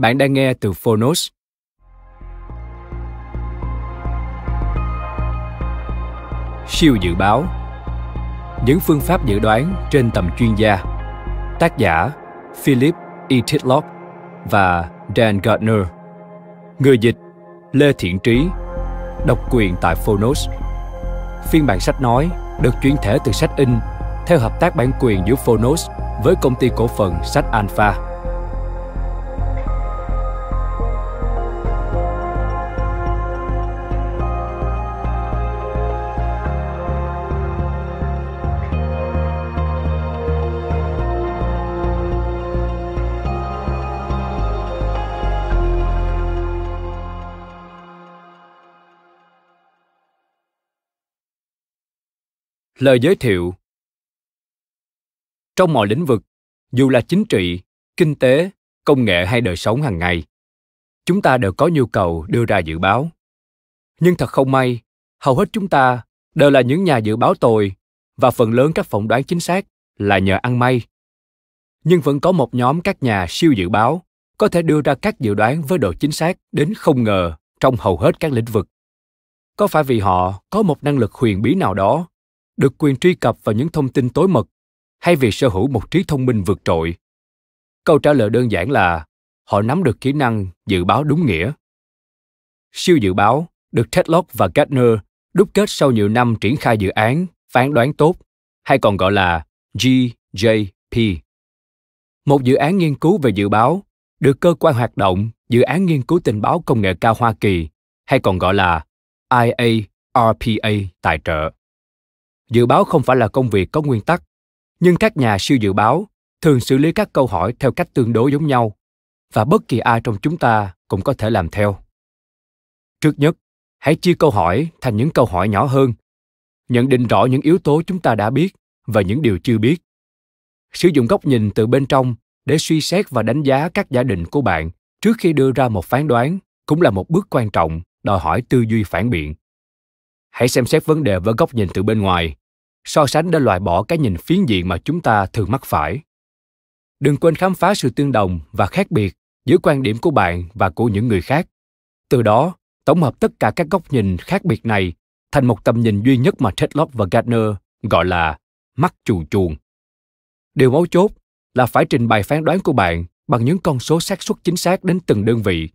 Bạn đang nghe từ Phonos. Siêu dự báo Những phương pháp dự đoán trên tầm chuyên gia Tác giả Philip E. Titlock và Dan Gardner Người dịch Lê Thiện Trí Độc quyền tại Phonos Phiên bản sách nói được chuyển thể từ sách in theo hợp tác bản quyền giữa Phonos với công ty cổ phần sách Alpha. Lời giới thiệu Trong mọi lĩnh vực, dù là chính trị, kinh tế, công nghệ hay đời sống hàng ngày, chúng ta đều có nhu cầu đưa ra dự báo. Nhưng thật không may, hầu hết chúng ta đều là những nhà dự báo tồi và phần lớn các phỏng đoán chính xác là nhờ ăn may. Nhưng vẫn có một nhóm các nhà siêu dự báo có thể đưa ra các dự đoán với độ chính xác đến không ngờ trong hầu hết các lĩnh vực. Có phải vì họ có một năng lực huyền bí nào đó được quyền truy cập vào những thông tin tối mật hay vì sở hữu một trí thông minh vượt trội câu trả lời đơn giản là họ nắm được kỹ năng dự báo đúng nghĩa siêu dự báo được Tedlock và Gartner đúc kết sau nhiều năm triển khai dự án phán đoán tốt hay còn gọi là GJP. Một dự án nghiên cứu về dự báo được cơ quan hoạt động dự án nghiên cứu tình báo công nghệ cao Hoa Kỳ hay còn gọi là IARPA tài trợ dự báo không phải là công việc có nguyên tắc nhưng các nhà siêu dự báo thường xử lý các câu hỏi theo cách tương đối giống nhau và bất kỳ ai trong chúng ta cũng có thể làm theo trước nhất hãy chia câu hỏi thành những câu hỏi nhỏ hơn nhận định rõ những yếu tố chúng ta đã biết và những điều chưa biết sử dụng góc nhìn từ bên trong để suy xét và đánh giá các giả định của bạn trước khi đưa ra một phán đoán cũng là một bước quan trọng đòi hỏi tư duy phản biện hãy xem xét vấn đề với góc nhìn từ bên ngoài so sánh để loại bỏ cái nhìn phiến diện mà chúng ta thường mắc phải đừng quên khám phá sự tương đồng và khác biệt giữa quan điểm của bạn và của những người khác từ đó tổng hợp tất cả các góc nhìn khác biệt này thành một tầm nhìn duy nhất mà Tedlock và Gardner gọi là mắt chù chuồng. Điều mấu chốt là phải trình bày phán đoán của bạn bằng những con số xác suất chính xác đến từng đơn vị,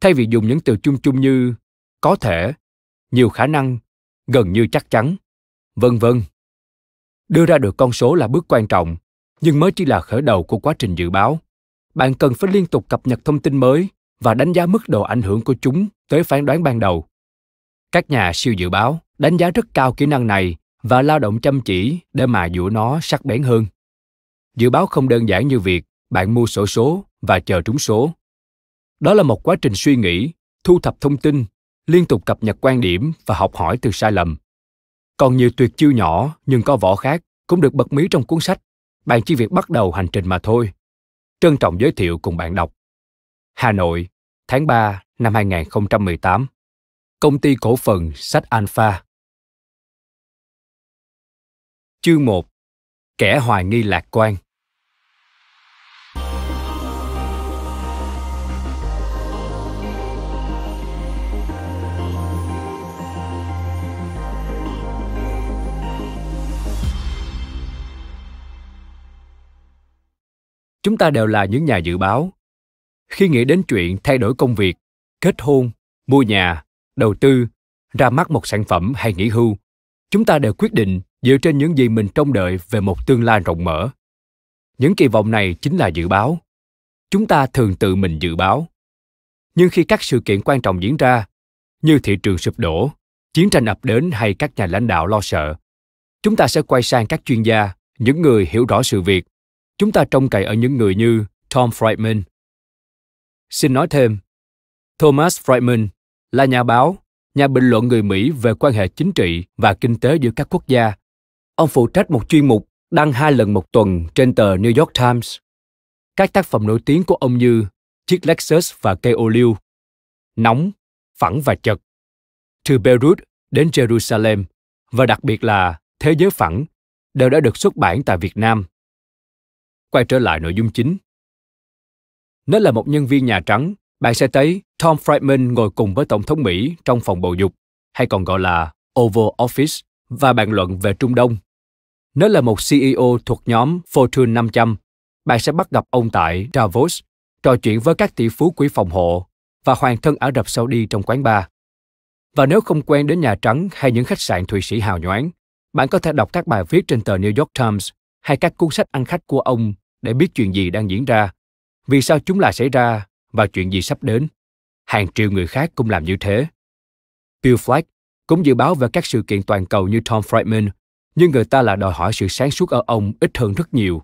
thay vì dùng những từ chung chung như có thể, nhiều khả năng, gần như chắc chắn, vân vân đưa ra được con số là bước quan trọng nhưng mới chỉ là khởi đầu của quá trình dự báo bạn cần phải liên tục cập nhật thông tin mới và đánh giá mức độ ảnh hưởng của chúng tới phán đoán ban đầu các nhà siêu dự báo đánh giá rất cao kỹ năng này và lao động chăm chỉ để mà dũa nó sắc bén hơn dự báo không đơn giản như việc bạn mua sổ số và chờ trúng số đó là một quá trình suy nghĩ thu thập thông tin liên tục cập nhật quan điểm và học hỏi từ sai lầm còn nhiều tuyệt chiêu nhỏ nhưng có võ khác cũng được bật mí trong cuốn sách. Bạn chỉ việc bắt đầu hành trình mà thôi. Trân trọng giới thiệu cùng bạn đọc. Hà Nội, tháng 3 năm 2018. Công ty cổ phần sách Alpha. Chương 1. Kẻ hoài nghi lạc quan. chúng ta đều là những nhà dự báo khi nghĩ đến chuyện thay đổi công việc kết hôn mua nhà đầu tư ra mắt một sản phẩm hay nghỉ hưu chúng ta đều quyết định dựa trên những gì mình trông đợi về một tương lai rộng mở những kỳ vọng này chính là dự báo chúng ta thường tự mình dự báo nhưng khi các sự kiện quan trọng diễn ra như thị trường sụp đổ chiến tranh ập đến hay các nhà lãnh đạo lo sợ chúng ta sẽ quay sang các chuyên gia những người hiểu rõ sự việc Chúng ta trông cậy ở những người như Tom Friedman. Xin nói thêm, Thomas Friedman là nhà báo, nhà bình luận người Mỹ về quan hệ chính trị và kinh tế giữa các quốc gia. Ông phụ trách một chuyên mục đăng hai lần một tuần trên tờ New York Times. Các tác phẩm nổi tiếng của ông như Chiếc Lexus và Cây ô liu, Nóng, Phẳng và Chật, Từ Beirut đến Jerusalem và đặc biệt là Thế giới phẳng đều đã được xuất bản tại Việt Nam quay trở lại nội dung chính. Nếu là một nhân viên Nhà Trắng, bạn sẽ thấy Tom Friedman ngồi cùng với Tổng thống Mỹ trong phòng bầu dục, hay còn gọi là Oval Office, và bàn luận về Trung Đông. Nếu là một CEO thuộc nhóm Fortune 500, bạn sẽ bắt gặp ông tại Davos, trò chuyện với các tỷ phú quý phòng hộ và hoàng thân Ả Rập Saudi trong quán bar. Và nếu không quen đến Nhà Trắng hay những khách sạn Thụy Sĩ hào nhoáng, bạn có thể đọc các bài viết trên tờ New York Times hay các cuốn sách ăn khách của ông để biết chuyện gì đang diễn ra, vì sao chúng lại xảy ra và chuyện gì sắp đến. Hàng triệu người khác cũng làm như thế. Bill Flack cũng dự báo về các sự kiện toàn cầu như Tom Friedman, nhưng người ta lại đòi hỏi sự sáng suốt ở ông ít hơn rất nhiều.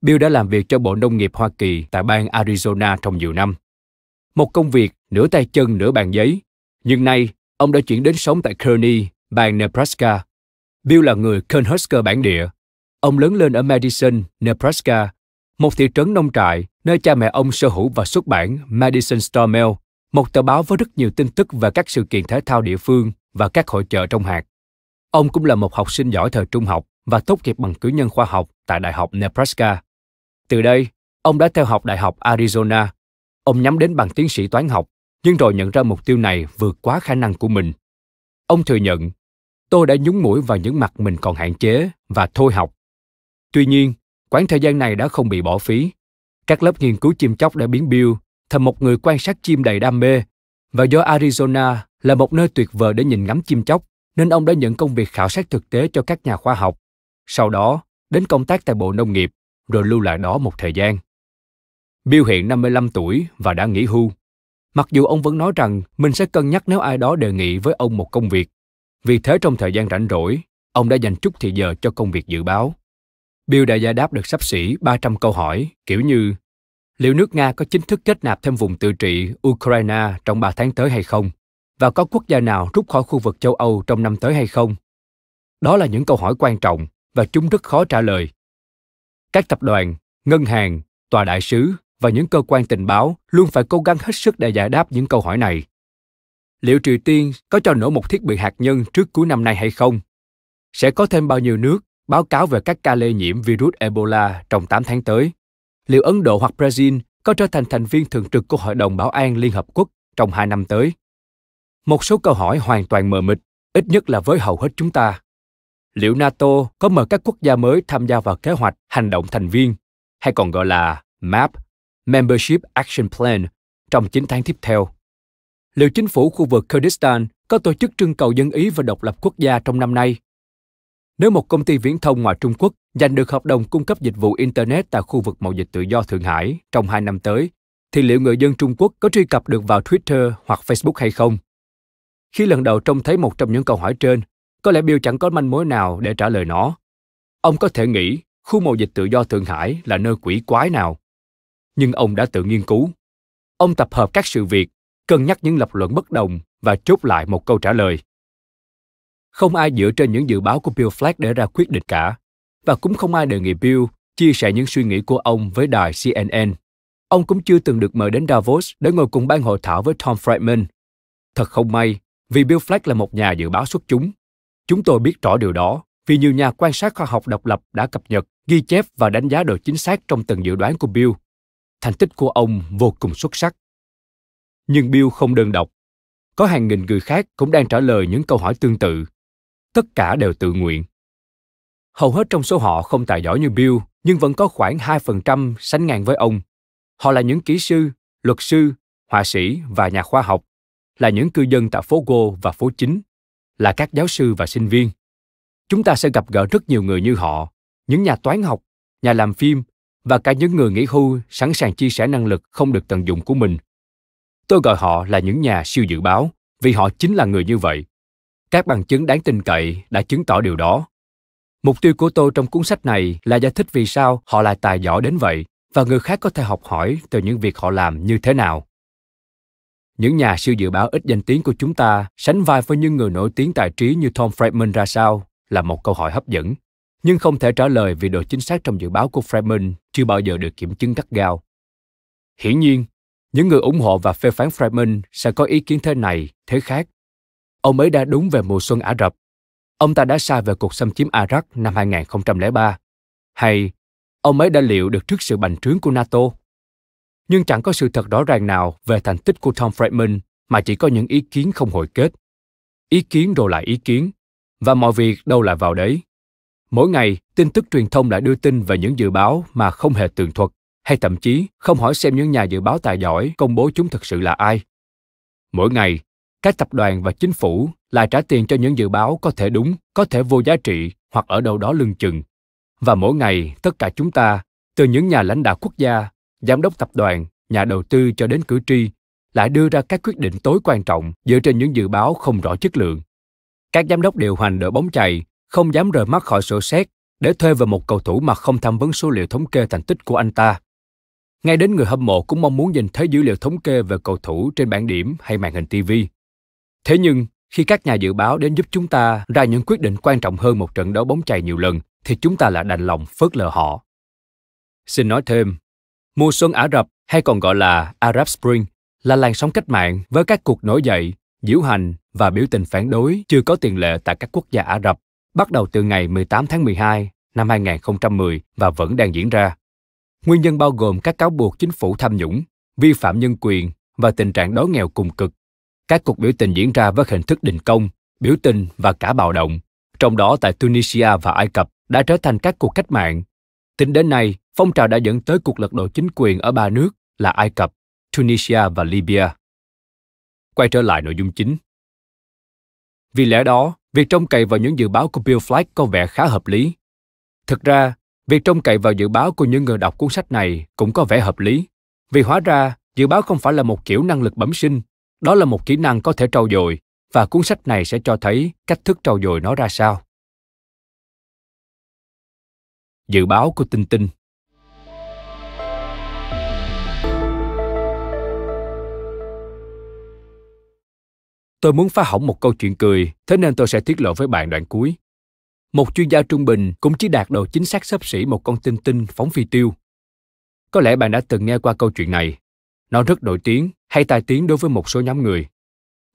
Bill đã làm việc cho Bộ Nông nghiệp Hoa Kỳ tại bang Arizona trong nhiều năm. Một công việc nửa tay chân nửa bàn giấy, nhưng nay ông đã chuyển đến sống tại Kearney, bang Nebraska. Bill là người Kenhusker bản địa Ông lớn lên ở Madison, Nebraska, một thị trấn nông trại nơi cha mẹ ông sở hữu và xuất bản Madison Star Mail, một tờ báo với rất nhiều tin tức về các sự kiện thể thao địa phương và các hội chợ trong hạt. Ông cũng là một học sinh giỏi thời trung học và tốt nghiệp bằng cử nhân khoa học tại Đại học Nebraska. Từ đây, ông đã theo học Đại học Arizona. Ông nhắm đến bằng tiến sĩ toán học, nhưng rồi nhận ra mục tiêu này vượt quá khả năng của mình. Ông thừa nhận, tôi đã nhúng mũi vào những mặt mình còn hạn chế và thôi học Tuy nhiên, quãng thời gian này đã không bị bỏ phí. Các lớp nghiên cứu chim chóc đã biến Bill thành một người quan sát chim đầy đam mê, và do Arizona là một nơi tuyệt vời để nhìn ngắm chim chóc, nên ông đã nhận công việc khảo sát thực tế cho các nhà khoa học. Sau đó, đến công tác tại Bộ Nông nghiệp, rồi lưu lại đó một thời gian. Bill hiện 55 tuổi và đã nghỉ hưu. Mặc dù ông vẫn nói rằng mình sẽ cân nhắc nếu ai đó đề nghị với ông một công việc. Vì thế trong thời gian rảnh rỗi, ông đã dành chút thời giờ cho công việc dự báo. Bill đã giải đáp được sắp xỉ 300 câu hỏi, kiểu như liệu nước Nga có chính thức kết nạp thêm vùng tự trị Ukraine trong 3 tháng tới hay không? Và có quốc gia nào rút khỏi khu vực châu Âu trong năm tới hay không? Đó là những câu hỏi quan trọng và chúng rất khó trả lời. Các tập đoàn, ngân hàng, tòa đại sứ và những cơ quan tình báo luôn phải cố gắng hết sức để giải đáp những câu hỏi này. Liệu Triều Tiên có cho nổ một thiết bị hạt nhân trước cuối năm nay hay không? Sẽ có thêm bao nhiêu nước báo cáo về các ca lây nhiễm virus Ebola trong 8 tháng tới. Liệu Ấn Độ hoặc Brazil có trở thành thành viên thường trực của Hội đồng Bảo an Liên Hợp Quốc trong hai năm tới? Một số câu hỏi hoàn toàn mờ mịt, ít nhất là với hầu hết chúng ta. Liệu NATO có mời các quốc gia mới tham gia vào kế hoạch hành động thành viên, hay còn gọi là MAP, Membership Action Plan, trong 9 tháng tiếp theo? Liệu chính phủ khu vực Kurdistan có tổ chức trưng cầu dân ý và độc lập quốc gia trong năm nay nếu một công ty viễn thông ngoài Trung Quốc giành được hợp đồng cung cấp dịch vụ Internet tại khu vực mậu dịch tự do Thượng Hải trong hai năm tới, thì liệu người dân Trung Quốc có truy cập được vào Twitter hoặc Facebook hay không? Khi lần đầu trông thấy một trong những câu hỏi trên, có lẽ Bill chẳng có manh mối nào để trả lời nó. Ông có thể nghĩ khu mậu dịch tự do Thượng Hải là nơi quỷ quái nào. Nhưng ông đã tự nghiên cứu. Ông tập hợp các sự việc, cân nhắc những lập luận bất đồng và chốt lại một câu trả lời. Không ai dựa trên những dự báo của Bill Flack để ra quyết định cả, và cũng không ai đề nghị Bill chia sẻ những suy nghĩ của ông với đài CNN. Ông cũng chưa từng được mời đến Davos để ngồi cùng ban hội thảo với Tom Friedman. Thật không may, vì Bill Flack là một nhà dự báo xuất chúng. Chúng tôi biết rõ điều đó vì nhiều nhà quan sát khoa học độc lập đã cập nhật, ghi chép và đánh giá độ chính xác trong từng dự đoán của Bill. Thành tích của ông vô cùng xuất sắc. Nhưng Bill không đơn độc. Có hàng nghìn người khác cũng đang trả lời những câu hỏi tương tự tất cả đều tự nguyện. Hầu hết trong số họ không tài giỏi như Bill, nhưng vẫn có khoảng 2% sánh ngang với ông. Họ là những kỹ sư, luật sư, họa sĩ và nhà khoa học, là những cư dân tại phố Go và phố chính, là các giáo sư và sinh viên. Chúng ta sẽ gặp gỡ rất nhiều người như họ, những nhà toán học, nhà làm phim và cả những người nghỉ hưu sẵn sàng chia sẻ năng lực không được tận dụng của mình. Tôi gọi họ là những nhà siêu dự báo vì họ chính là người như vậy các bằng chứng đáng tin cậy đã chứng tỏ điều đó mục tiêu của tôi trong cuốn sách này là giải thích vì sao họ là tài giỏi đến vậy và người khác có thể học hỏi từ những việc họ làm như thế nào những nhà siêu dự báo ít danh tiếng của chúng ta sánh vai với những người nổi tiếng tài trí như Tom Friedman ra sao là một câu hỏi hấp dẫn, nhưng không thể trả lời vì độ chính xác trong dự báo của Friedman chưa bao giờ được kiểm chứng gắt gao. Hiển nhiên, những người ủng hộ và phê phán Friedman sẽ có ý kiến thế này, thế khác Ông ấy đã đúng về mùa xuân Ả Rập. Ông ta đã sai về cuộc xâm chiếm Iraq năm 2003. Hay ông ấy đã liệu được trước sự bành trướng của NATO? Nhưng chẳng có sự thật rõ ràng nào về thành tích của Tom Friedman mà chỉ có những ý kiến không hồi kết. Ý kiến rồi lại ý kiến, và mọi việc đâu là vào đấy. Mỗi ngày, tin tức truyền thông lại đưa tin về những dự báo mà không hề tường thuật, hay thậm chí không hỏi xem những nhà dự báo tài giỏi công bố chúng thực sự là ai. Mỗi ngày, các tập đoàn và chính phủ lại trả tiền cho những dự báo có thể đúng có thể vô giá trị hoặc ở đâu đó lưng chừng và mỗi ngày tất cả chúng ta từ những nhà lãnh đạo quốc gia giám đốc tập đoàn nhà đầu tư cho đến cử tri lại đưa ra các quyết định tối quan trọng dựa trên những dự báo không rõ chất lượng các giám đốc điều hành đội bóng chày không dám rời mắt khỏi sổ xét để thuê về một cầu thủ mà không tham vấn số liệu thống kê thành tích của anh ta ngay đến người hâm mộ cũng mong muốn nhìn thấy dữ liệu thống kê về cầu thủ trên bảng điểm hay màn hình TV. Thế nhưng, khi các nhà dự báo đến giúp chúng ta ra những quyết định quan trọng hơn một trận đấu bóng chày nhiều lần, thì chúng ta lại đành lòng phớt lờ họ. Xin nói thêm, mùa xuân Ả Rập hay còn gọi là Arab Spring là làn sóng cách mạng với các cuộc nổi dậy, diễu hành và biểu tình phản đối chưa có tiền lệ tại các quốc gia Ả Rập, bắt đầu từ ngày 18 tháng 12 năm 2010 và vẫn đang diễn ra. Nguyên nhân bao gồm các cáo buộc chính phủ tham nhũng, vi phạm nhân quyền và tình trạng đói nghèo cùng cực các cuộc biểu tình diễn ra với hình thức đình công, biểu tình và cả bạo động, trong đó tại Tunisia và Ai Cập đã trở thành các cuộc cách mạng. Tính đến nay, phong trào đã dẫn tới cuộc lật đổ chính quyền ở ba nước là Ai Cập, Tunisia và Libya. Quay trở lại nội dung chính. Vì lẽ đó, việc trông cậy vào những dự báo của Bill Flack có vẻ khá hợp lý. Thực ra, việc trông cậy vào dự báo của những người đọc cuốn sách này cũng có vẻ hợp lý, vì hóa ra dự báo không phải là một kiểu năng lực bẩm sinh đó là một kỹ năng có thể trau dồi và cuốn sách này sẽ cho thấy cách thức trau dồi nó ra sao dự báo của tinh tinh tôi muốn phá hỏng một câu chuyện cười thế nên tôi sẽ tiết lộ với bạn đoạn cuối một chuyên gia trung bình cũng chỉ đạt độ chính xác xấp xỉ một con tinh tinh phóng phi tiêu có lẽ bạn đã từng nghe qua câu chuyện này nó rất nổi tiếng hay tai tiếng đối với một số nhóm người.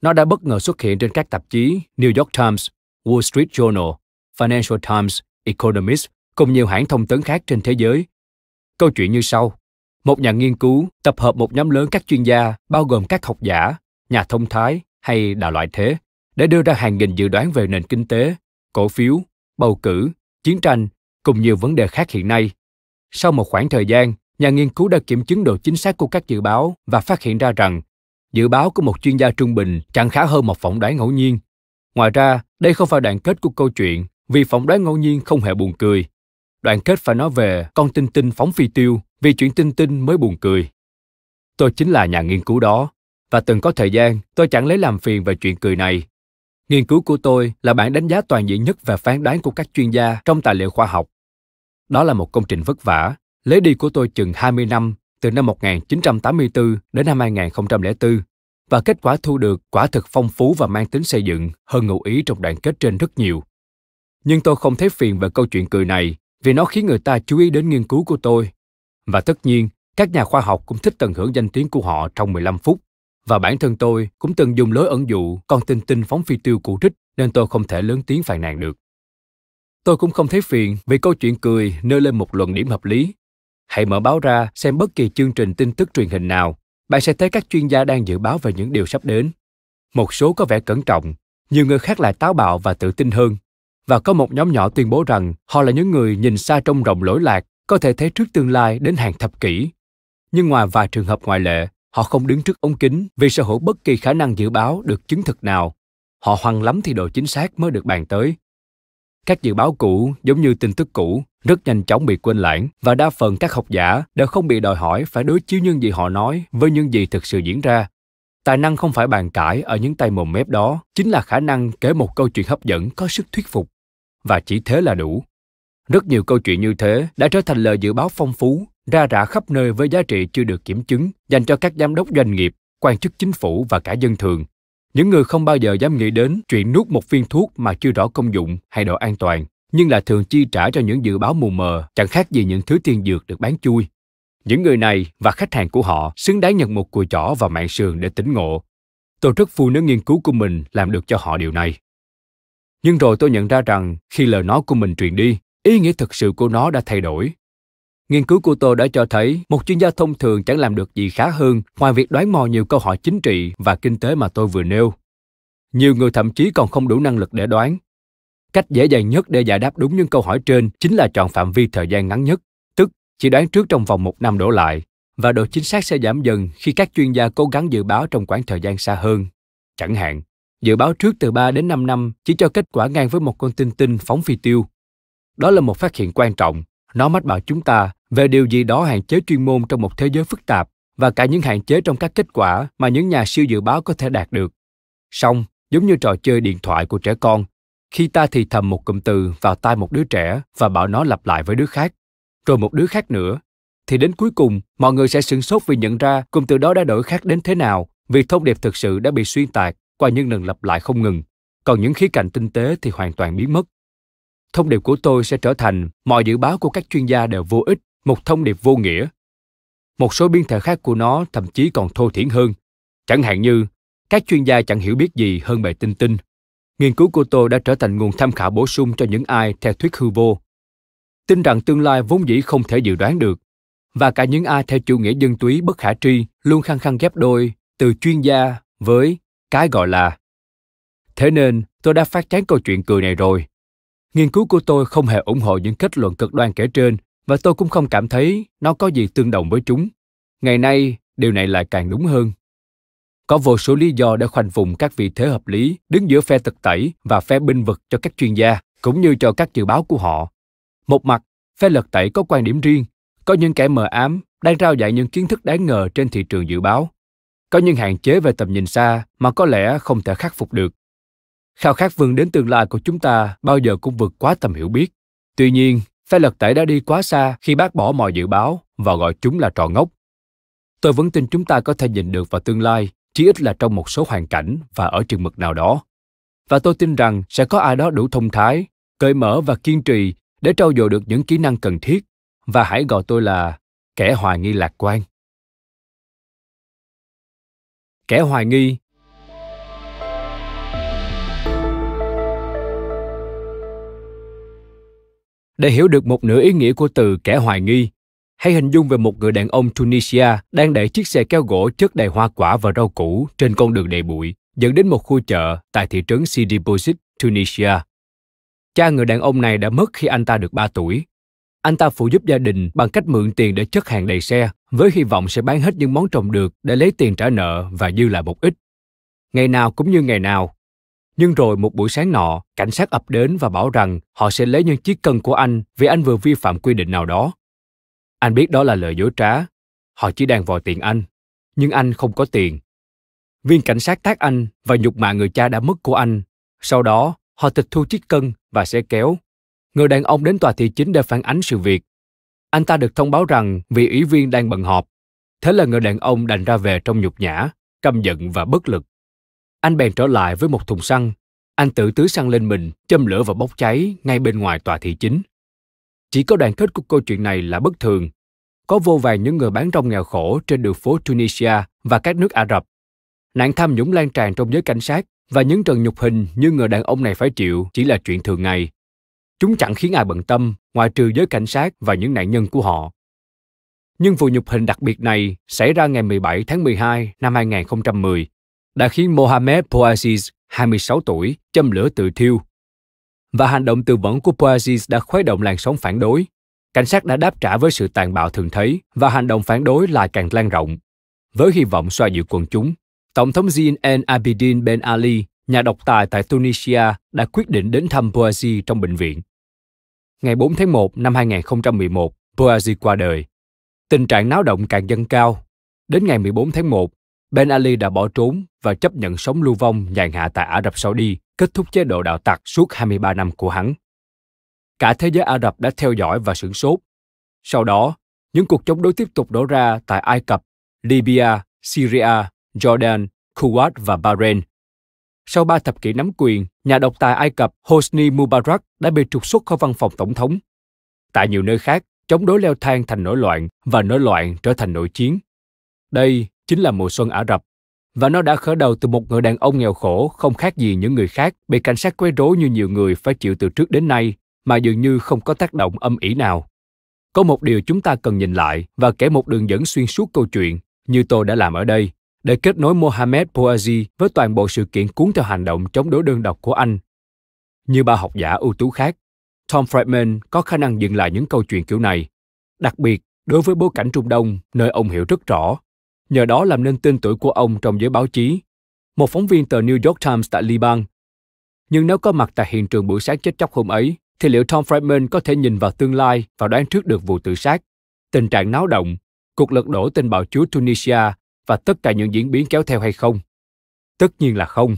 Nó đã bất ngờ xuất hiện trên các tạp chí New York Times, Wall Street Journal, Financial Times, Economist cùng nhiều hãng thông tấn khác trên thế giới. Câu chuyện như sau. Một nhà nghiên cứu tập hợp một nhóm lớn các chuyên gia bao gồm các học giả, nhà thông thái hay đại loại thế để đưa ra hàng nghìn dự đoán về nền kinh tế, cổ phiếu, bầu cử, chiến tranh cùng nhiều vấn đề khác hiện nay. Sau một khoảng thời gian, nhà nghiên cứu đã kiểm chứng độ chính xác của các dự báo và phát hiện ra rằng dự báo của một chuyên gia trung bình chẳng khá hơn một phỏng đoán ngẫu nhiên. Ngoài ra, đây không phải đoạn kết của câu chuyện vì phỏng đoán ngẫu nhiên không hề buồn cười. Đoạn kết phải nói về con tinh tinh phóng phi tiêu vì chuyện tinh tinh mới buồn cười. Tôi chính là nhà nghiên cứu đó và từng có thời gian tôi chẳng lấy làm phiền về chuyện cười này. Nghiên cứu của tôi là bản đánh giá toàn diện nhất và phán đoán của các chuyên gia trong tài liệu khoa học. Đó là một công trình vất vả, lấy đi của tôi chừng 20 năm, từ năm 1984 đến năm 2004, và kết quả thu được quả thực phong phú và mang tính xây dựng hơn ngụ ý trong đoạn kết trên rất nhiều. Nhưng tôi không thấy phiền về câu chuyện cười này vì nó khiến người ta chú ý đến nghiên cứu của tôi. Và tất nhiên, các nhà khoa học cũng thích tận hưởng danh tiếng của họ trong 15 phút. Và bản thân tôi cũng từng dùng lối ẩn dụ con tinh tinh phóng phi tiêu cụ trích nên tôi không thể lớn tiếng phàn nàn được. Tôi cũng không thấy phiền vì câu chuyện cười nêu lên một luận điểm hợp lý Hãy mở báo ra xem bất kỳ chương trình tin tức truyền hình nào, bạn sẽ thấy các chuyên gia đang dự báo về những điều sắp đến. Một số có vẻ cẩn trọng, nhiều người khác lại táo bạo và tự tin hơn. Và có một nhóm nhỏ tuyên bố rằng họ là những người nhìn xa trong rộng lỗi lạc, có thể thấy trước tương lai đến hàng thập kỷ. Nhưng ngoài vài trường hợp ngoại lệ, họ không đứng trước ống kính vì sở hữu bất kỳ khả năng dự báo được chứng thực nào. Họ hoang lắm thì độ chính xác mới được bàn tới. Các dự báo cũ giống như tin tức cũ, rất nhanh chóng bị quên lãng và đa phần các học giả đều không bị đòi hỏi phải đối chiếu những gì họ nói với những gì thực sự diễn ra. Tài năng không phải bàn cãi ở những tay mồm mép đó, chính là khả năng kể một câu chuyện hấp dẫn có sức thuyết phục. Và chỉ thế là đủ. Rất nhiều câu chuyện như thế đã trở thành lời dự báo phong phú, ra rã khắp nơi với giá trị chưa được kiểm chứng dành cho các giám đốc doanh nghiệp, quan chức chính phủ và cả dân thường. Những người không bao giờ dám nghĩ đến chuyện nuốt một viên thuốc mà chưa rõ công dụng hay độ an toàn nhưng là thường chi trả cho những dự báo mù mờ chẳng khác gì những thứ tiên dược được bán chui những người này và khách hàng của họ xứng đáng nhận một cùi chỏ vào mạng sườn để tỉnh ngộ tôi rất vui nếu nghiên cứu của mình làm được cho họ điều này nhưng rồi tôi nhận ra rằng khi lời nói của mình truyền đi ý nghĩa thực sự của nó đã thay đổi nghiên cứu của tôi đã cho thấy một chuyên gia thông thường chẳng làm được gì khá hơn ngoài việc đoán mò nhiều câu hỏi chính trị và kinh tế mà tôi vừa nêu nhiều người thậm chí còn không đủ năng lực để đoán Cách dễ dàng nhất để giải đáp đúng những câu hỏi trên chính là chọn phạm vi thời gian ngắn nhất, tức chỉ đoán trước trong vòng một năm đổ lại, và độ chính xác sẽ giảm dần khi các chuyên gia cố gắng dự báo trong khoảng thời gian xa hơn. Chẳng hạn, dự báo trước từ 3 đến 5 năm chỉ cho kết quả ngang với một con tinh tinh phóng phi tiêu. Đó là một phát hiện quan trọng, nó mách bảo chúng ta về điều gì đó hạn chế chuyên môn trong một thế giới phức tạp và cả những hạn chế trong các kết quả mà những nhà siêu dự báo có thể đạt được. Song, giống như trò chơi điện thoại của trẻ con, khi ta thì thầm một cụm từ vào tai một đứa trẻ và bảo nó lặp lại với đứa khác rồi một đứa khác nữa thì đến cuối cùng mọi người sẽ sửng sốt vì nhận ra cụm từ đó đã đổi khác đến thế nào vì thông điệp thực sự đã bị xuyên tạc qua những lần lặp lại không ngừng còn những khía cạnh tinh tế thì hoàn toàn biến mất thông điệp của tôi sẽ trở thành mọi dự báo của các chuyên gia đều vô ích một thông điệp vô nghĩa một số biên thể khác của nó thậm chí còn thô thiển hơn chẳng hạn như các chuyên gia chẳng hiểu biết gì hơn về tinh tinh nghiên cứu của tôi đã trở thành nguồn tham khảo bổ sung cho những ai theo thuyết hư vô. Tin rằng tương lai vốn dĩ không thể dự đoán được, và cả những ai theo chủ nghĩa dân túy bất khả tri luôn khăng khăng ghép đôi từ chuyên gia với cái gọi là. Thế nên, tôi đã phát chán câu chuyện cười này rồi. Nghiên cứu của tôi không hề ủng hộ những kết luận cực đoan kể trên và tôi cũng không cảm thấy nó có gì tương đồng với chúng. Ngày nay, điều này lại càng đúng hơn. Có vô số lý do để khoanh vùng các vị thế hợp lý đứng giữa phe thực tẩy và phe binh vực cho các chuyên gia, cũng như cho các dự báo của họ. Một mặt, phe lật tẩy có quan điểm riêng, có những kẻ mờ ám đang trao dạy những kiến thức đáng ngờ trên thị trường dự báo. Có những hạn chế về tầm nhìn xa mà có lẽ không thể khắc phục được. Khao khát vươn đến tương lai của chúng ta bao giờ cũng vượt quá tầm hiểu biết. Tuy nhiên, phe lật tẩy đã đi quá xa khi bác bỏ mọi dự báo và gọi chúng là trò ngốc. Tôi vẫn tin chúng ta có thể nhìn được vào tương lai chí ít là trong một số hoàn cảnh và ở trường mực nào đó. Và tôi tin rằng sẽ có ai đó đủ thông thái, cởi mở và kiên trì để trau dồi được những kỹ năng cần thiết và hãy gọi tôi là kẻ hoài nghi lạc quan. Kẻ hoài nghi Để hiểu được một nửa ý nghĩa của từ kẻ hoài nghi, Hãy hình dung về một người đàn ông Tunisia đang đẩy chiếc xe kéo gỗ chất đầy hoa quả và rau củ trên con đường đầy bụi dẫn đến một khu chợ tại thị trấn Sidi Bouzid, Tunisia. Cha người đàn ông này đã mất khi anh ta được 3 tuổi. Anh ta phụ giúp gia đình bằng cách mượn tiền để chất hàng đầy xe, với hy vọng sẽ bán hết những món trồng được để lấy tiền trả nợ và dư lại một ít. Ngày nào cũng như ngày nào. Nhưng rồi một buổi sáng nọ, cảnh sát ập đến và bảo rằng họ sẽ lấy những chiếc cân của anh vì anh vừa vi phạm quy định nào đó anh biết đó là lời dối trá. Họ chỉ đang vòi tiền anh. Nhưng anh không có tiền. Viên cảnh sát tác anh và nhục mạ người cha đã mất của anh. Sau đó, họ tịch thu chiếc cân và xe kéo. Người đàn ông đến tòa thị chính để phản ánh sự việc. Anh ta được thông báo rằng vị ủy viên đang bận họp. Thế là người đàn ông đành ra về trong nhục nhã, căm giận và bất lực. Anh bèn trở lại với một thùng xăng. Anh tự tưới xăng lên mình, châm lửa và bốc cháy ngay bên ngoài tòa thị chính. Chỉ có đoạn kết của câu chuyện này là bất thường, có vô vàng những người bán rong nghèo khổ trên đường phố Tunisia và các nước Ả Rập. Nạn tham nhũng lan tràn trong giới cảnh sát và những trận nhục hình như người đàn ông này phải chịu chỉ là chuyện thường ngày. Chúng chẳng khiến ai bận tâm ngoại trừ giới cảnh sát và những nạn nhân của họ. Nhưng vụ nhục hình đặc biệt này xảy ra ngày 17 tháng 12 năm 2010 đã khiến Mohamed Bouaziz, 26 tuổi, châm lửa tự thiêu. Và hành động tự vẫn của Bouaziz đã khuấy động làn sóng phản đối cảnh sát đã đáp trả với sự tàn bạo thường thấy và hành động phản đối lại càng lan rộng. Với hy vọng xoa dịu quần chúng, Tổng thống Zine El Abidine Ben Ali, nhà độc tài tại Tunisia, đã quyết định đến thăm Bouazi trong bệnh viện. Ngày 4 tháng 1 năm 2011, Bouazi qua đời. Tình trạng náo động càng dâng cao. Đến ngày 14 tháng 1, Ben Ali đã bỏ trốn và chấp nhận sống lưu vong nhàn hạ tại Ả Rập Saudi, kết thúc chế độ đạo tặc suốt 23 năm của hắn cả thế giới Ả Rập đã theo dõi và sửng sốt. Sau đó, những cuộc chống đối tiếp tục đổ ra tại Ai Cập, Libya, Syria, Jordan, Kuwait và Bahrain. Sau ba thập kỷ nắm quyền, nhà độc tài Ai Cập Hosni Mubarak đã bị trục xuất khỏi văn phòng tổng thống. Tại nhiều nơi khác, chống đối leo thang thành nổi loạn và nổi loạn trở thành nội chiến. Đây chính là mùa xuân Ả Rập, và nó đã khởi đầu từ một người đàn ông nghèo khổ không khác gì những người khác bị cảnh sát quấy rối như nhiều người phải chịu từ trước đến nay mà dường như không có tác động âm ỉ nào. Có một điều chúng ta cần nhìn lại và kể một đường dẫn xuyên suốt câu chuyện, như tôi đã làm ở đây, để kết nối Mohamed Bouazizi với toàn bộ sự kiện cuốn theo hành động chống đối đơn độc của anh. Như ba học giả ưu tú khác, Tom Friedman có khả năng dựng lại những câu chuyện kiểu này, đặc biệt đối với bối cảnh Trung Đông nơi ông hiểu rất rõ. Nhờ đó làm nên tên tuổi của ông trong giới báo chí. Một phóng viên tờ New York Times tại Liban. Nhưng nếu có mặt tại hiện trường buổi sáng chết chóc hôm ấy, thì liệu Tom Friedman có thể nhìn vào tương lai và đoán trước được vụ tự sát, tình trạng náo động, cuộc lật đổ tên bạo chúa Tunisia và tất cả những diễn biến kéo theo hay không? Tất nhiên là không.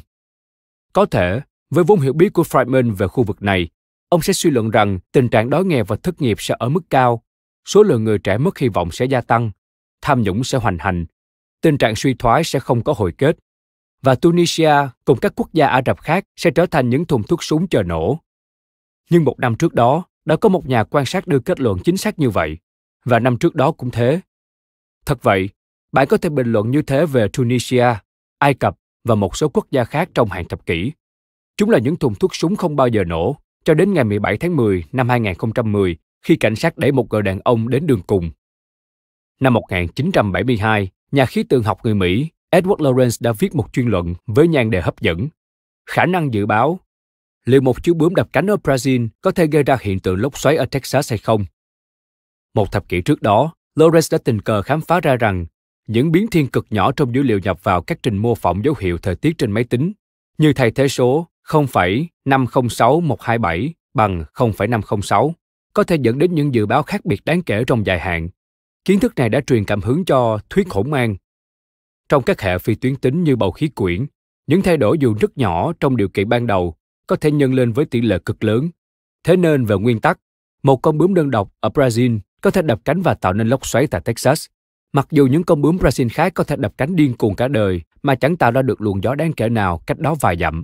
Có thể, với vốn hiểu biết của Friedman về khu vực này, ông sẽ suy luận rằng tình trạng đói nghèo và thất nghiệp sẽ ở mức cao, số lượng người trẻ mất hy vọng sẽ gia tăng, tham nhũng sẽ hoành hành, tình trạng suy thoái sẽ không có hồi kết, và Tunisia cùng các quốc gia Ả Rập khác sẽ trở thành những thùng thuốc súng chờ nổ nhưng một năm trước đó đã có một nhà quan sát đưa kết luận chính xác như vậy và năm trước đó cũng thế thật vậy bạn có thể bình luận như thế về tunisia ai cập và một số quốc gia khác trong hàng thập kỷ chúng là những thùng thuốc súng không bao giờ nổ cho đến ngày 17 tháng 10 năm 2010 khi cảnh sát đẩy một người đàn ông đến đường cùng. Năm 1972, nhà khí tượng học người Mỹ Edward Lawrence đã viết một chuyên luận với nhan đề hấp dẫn. Khả năng dự báo liệu một chú bướm đập cánh ở Brazil có thể gây ra hiện tượng lốc xoáy ở Texas hay không? Một thập kỷ trước đó, Lawrence đã tình cờ khám phá ra rằng những biến thiên cực nhỏ trong dữ liệu nhập vào các trình mô phỏng dấu hiệu thời tiết trên máy tính, như thay thế số 0,506127 bằng 0,506, có thể dẫn đến những dự báo khác biệt đáng kể trong dài hạn. Kiến thức này đã truyền cảm hứng cho thuyết hỗn mang. Trong các hệ phi tuyến tính như bầu khí quyển, những thay đổi dù rất nhỏ trong điều kiện ban đầu có thể nhân lên với tỷ lệ cực lớn. Thế nên về nguyên tắc, một con bướm đơn độc ở Brazil có thể đập cánh và tạo nên lốc xoáy tại Texas. Mặc dù những con bướm Brazil khác có thể đập cánh điên cuồng cả đời mà chẳng tạo ra được luồng gió đáng kể nào cách đó vài dặm.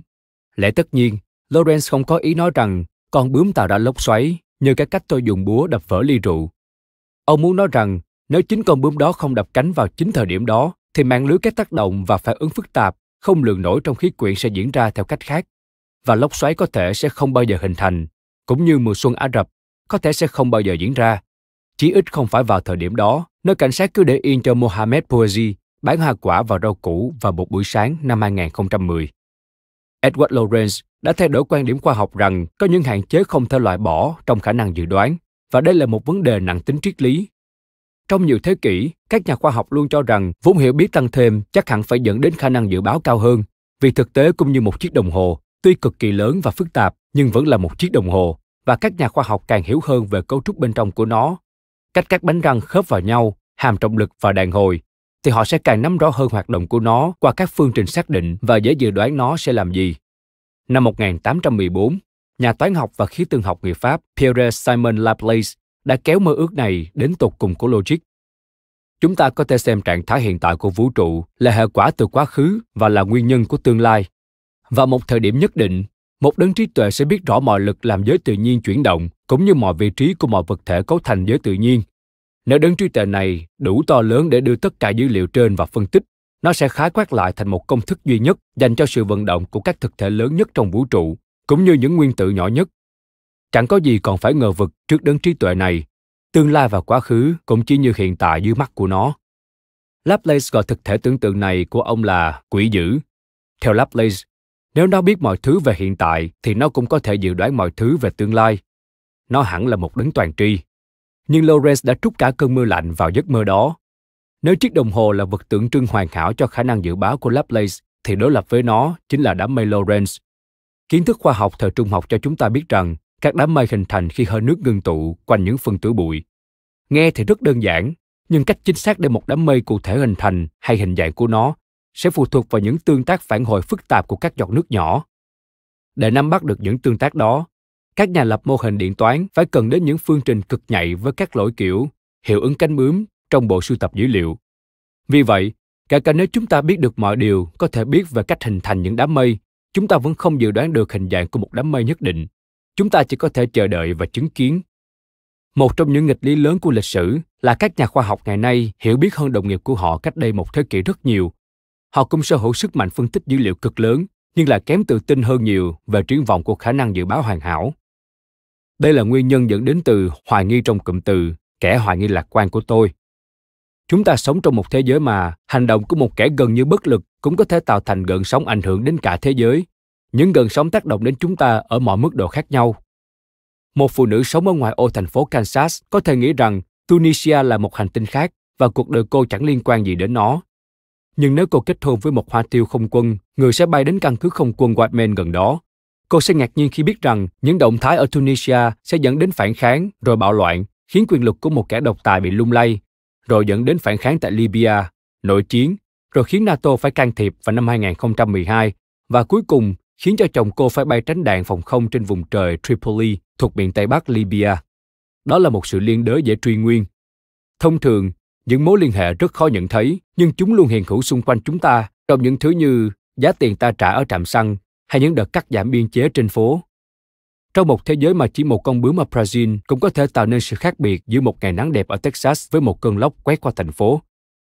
Lẽ tất nhiên, Lawrence không có ý nói rằng con bướm tạo ra lốc xoáy như cái cách tôi dùng búa đập vỡ ly rượu. Ông muốn nói rằng nếu chính con bướm đó không đập cánh vào chính thời điểm đó thì mạng lưới các tác động và phản ứng phức tạp không lường nổi trong khí quyển sẽ diễn ra theo cách khác và lốc xoáy có thể sẽ không bao giờ hình thành, cũng như mùa xuân Ả Rập có thể sẽ không bao giờ diễn ra. Chí ít không phải vào thời điểm đó, nơi cảnh sát cứ để yên cho Mohamed Bouazi bán hoa quả và rau củ vào một buổi sáng năm 2010. Edward Lawrence đã thay đổi quan điểm khoa học rằng có những hạn chế không thể loại bỏ trong khả năng dự đoán và đây là một vấn đề nặng tính triết lý. Trong nhiều thế kỷ, các nhà khoa học luôn cho rằng vốn hiểu biết tăng thêm chắc hẳn phải dẫn đến khả năng dự báo cao hơn, vì thực tế cũng như một chiếc đồng hồ, tuy cực kỳ lớn và phức tạp nhưng vẫn là một chiếc đồng hồ và các nhà khoa học càng hiểu hơn về cấu trúc bên trong của nó cách các bánh răng khớp vào nhau hàm trọng lực và đàn hồi thì họ sẽ càng nắm rõ hơn hoạt động của nó qua các phương trình xác định và dễ dự đoán nó sẽ làm gì. Năm 1814, nhà toán học và khí tương học người Pháp Pierre Simon Laplace đã kéo mơ ước này đến tột cùng của logic. Chúng ta có thể xem trạng thái hiện tại của vũ trụ là hệ quả từ quá khứ và là nguyên nhân của tương lai. Vào một thời điểm nhất định, một đấng trí tuệ sẽ biết rõ mọi lực làm giới tự nhiên chuyển động cũng như mọi vị trí của mọi vật thể cấu thành giới tự nhiên. Nếu đấng trí tuệ này đủ to lớn để đưa tất cả dữ liệu trên và phân tích, nó sẽ khái quát lại thành một công thức duy nhất dành cho sự vận động của các thực thể lớn nhất trong vũ trụ, cũng như những nguyên tử nhỏ nhất. Chẳng có gì còn phải ngờ vực trước đấng trí tuệ này. Tương lai và quá khứ cũng chỉ như hiện tại dưới mắt của nó. Laplace gọi thực thể tưởng tượng này của ông là quỷ dữ. Theo Laplace, nếu nó biết mọi thứ về hiện tại thì nó cũng có thể dự đoán mọi thứ về tương lai nó hẳn là một đấng toàn tri nhưng lawrence đã trút cả cơn mưa lạnh vào giấc mơ đó nếu chiếc đồng hồ là vật tượng trưng hoàn hảo cho khả năng dự báo của laplace thì đối lập với nó chính là đám mây lawrence kiến thức khoa học thời trung học cho chúng ta biết rằng các đám mây hình thành khi hơi nước ngưng tụ quanh những phân tử bụi nghe thì rất đơn giản nhưng cách chính xác để một đám mây cụ thể hình thành hay hình dạng của nó sẽ phụ thuộc vào những tương tác phản hồi phức tạp của các giọt nước nhỏ. Để nắm bắt được những tương tác đó, các nhà lập mô hình điện toán phải cần đến những phương trình cực nhạy với các lỗi kiểu hiệu ứng cánh bướm trong bộ sưu tập dữ liệu. Vì vậy, kể cả nếu chúng ta biết được mọi điều có thể biết về cách hình thành những đám mây, chúng ta vẫn không dự đoán được hình dạng của một đám mây nhất định. Chúng ta chỉ có thể chờ đợi và chứng kiến. Một trong những nghịch lý lớn của lịch sử là các nhà khoa học ngày nay hiểu biết hơn đồng nghiệp của họ cách đây một thế kỷ rất nhiều Họ cũng sở hữu sức mạnh phân tích dữ liệu cực lớn, nhưng lại kém tự tin hơn nhiều về triển vọng của khả năng dự báo hoàn hảo. Đây là nguyên nhân dẫn đến từ hoài nghi trong cụm từ kẻ hoài nghi lạc quan của tôi. Chúng ta sống trong một thế giới mà hành động của một kẻ gần như bất lực cũng có thể tạo thành gợn sóng ảnh hưởng đến cả thế giới. Những gợn sóng tác động đến chúng ta ở mọi mức độ khác nhau. Một phụ nữ sống ở ngoài ô thành phố Kansas có thể nghĩ rằng Tunisia là một hành tinh khác và cuộc đời cô chẳng liên quan gì đến nó, nhưng nếu cô kết hôn với một hoa tiêu không quân, người sẽ bay đến căn cứ không quân Whiteman gần đó. Cô sẽ ngạc nhiên khi biết rằng những động thái ở Tunisia sẽ dẫn đến phản kháng rồi bạo loạn, khiến quyền lực của một kẻ độc tài bị lung lay, rồi dẫn đến phản kháng tại Libya, nội chiến, rồi khiến NATO phải can thiệp vào năm 2012 và cuối cùng khiến cho chồng cô phải bay tránh đạn phòng không trên vùng trời Tripoli thuộc miền Tây Bắc Libya. Đó là một sự liên đới dễ truy nguyên. Thông thường, những mối liên hệ rất khó nhận thấy, nhưng chúng luôn hiện hữu xung quanh chúng ta trong những thứ như giá tiền ta trả ở trạm xăng hay những đợt cắt giảm biên chế trên phố. Trong một thế giới mà chỉ một con bướm ở Brazil cũng có thể tạo nên sự khác biệt giữa một ngày nắng đẹp ở Texas với một cơn lốc quét qua thành phố,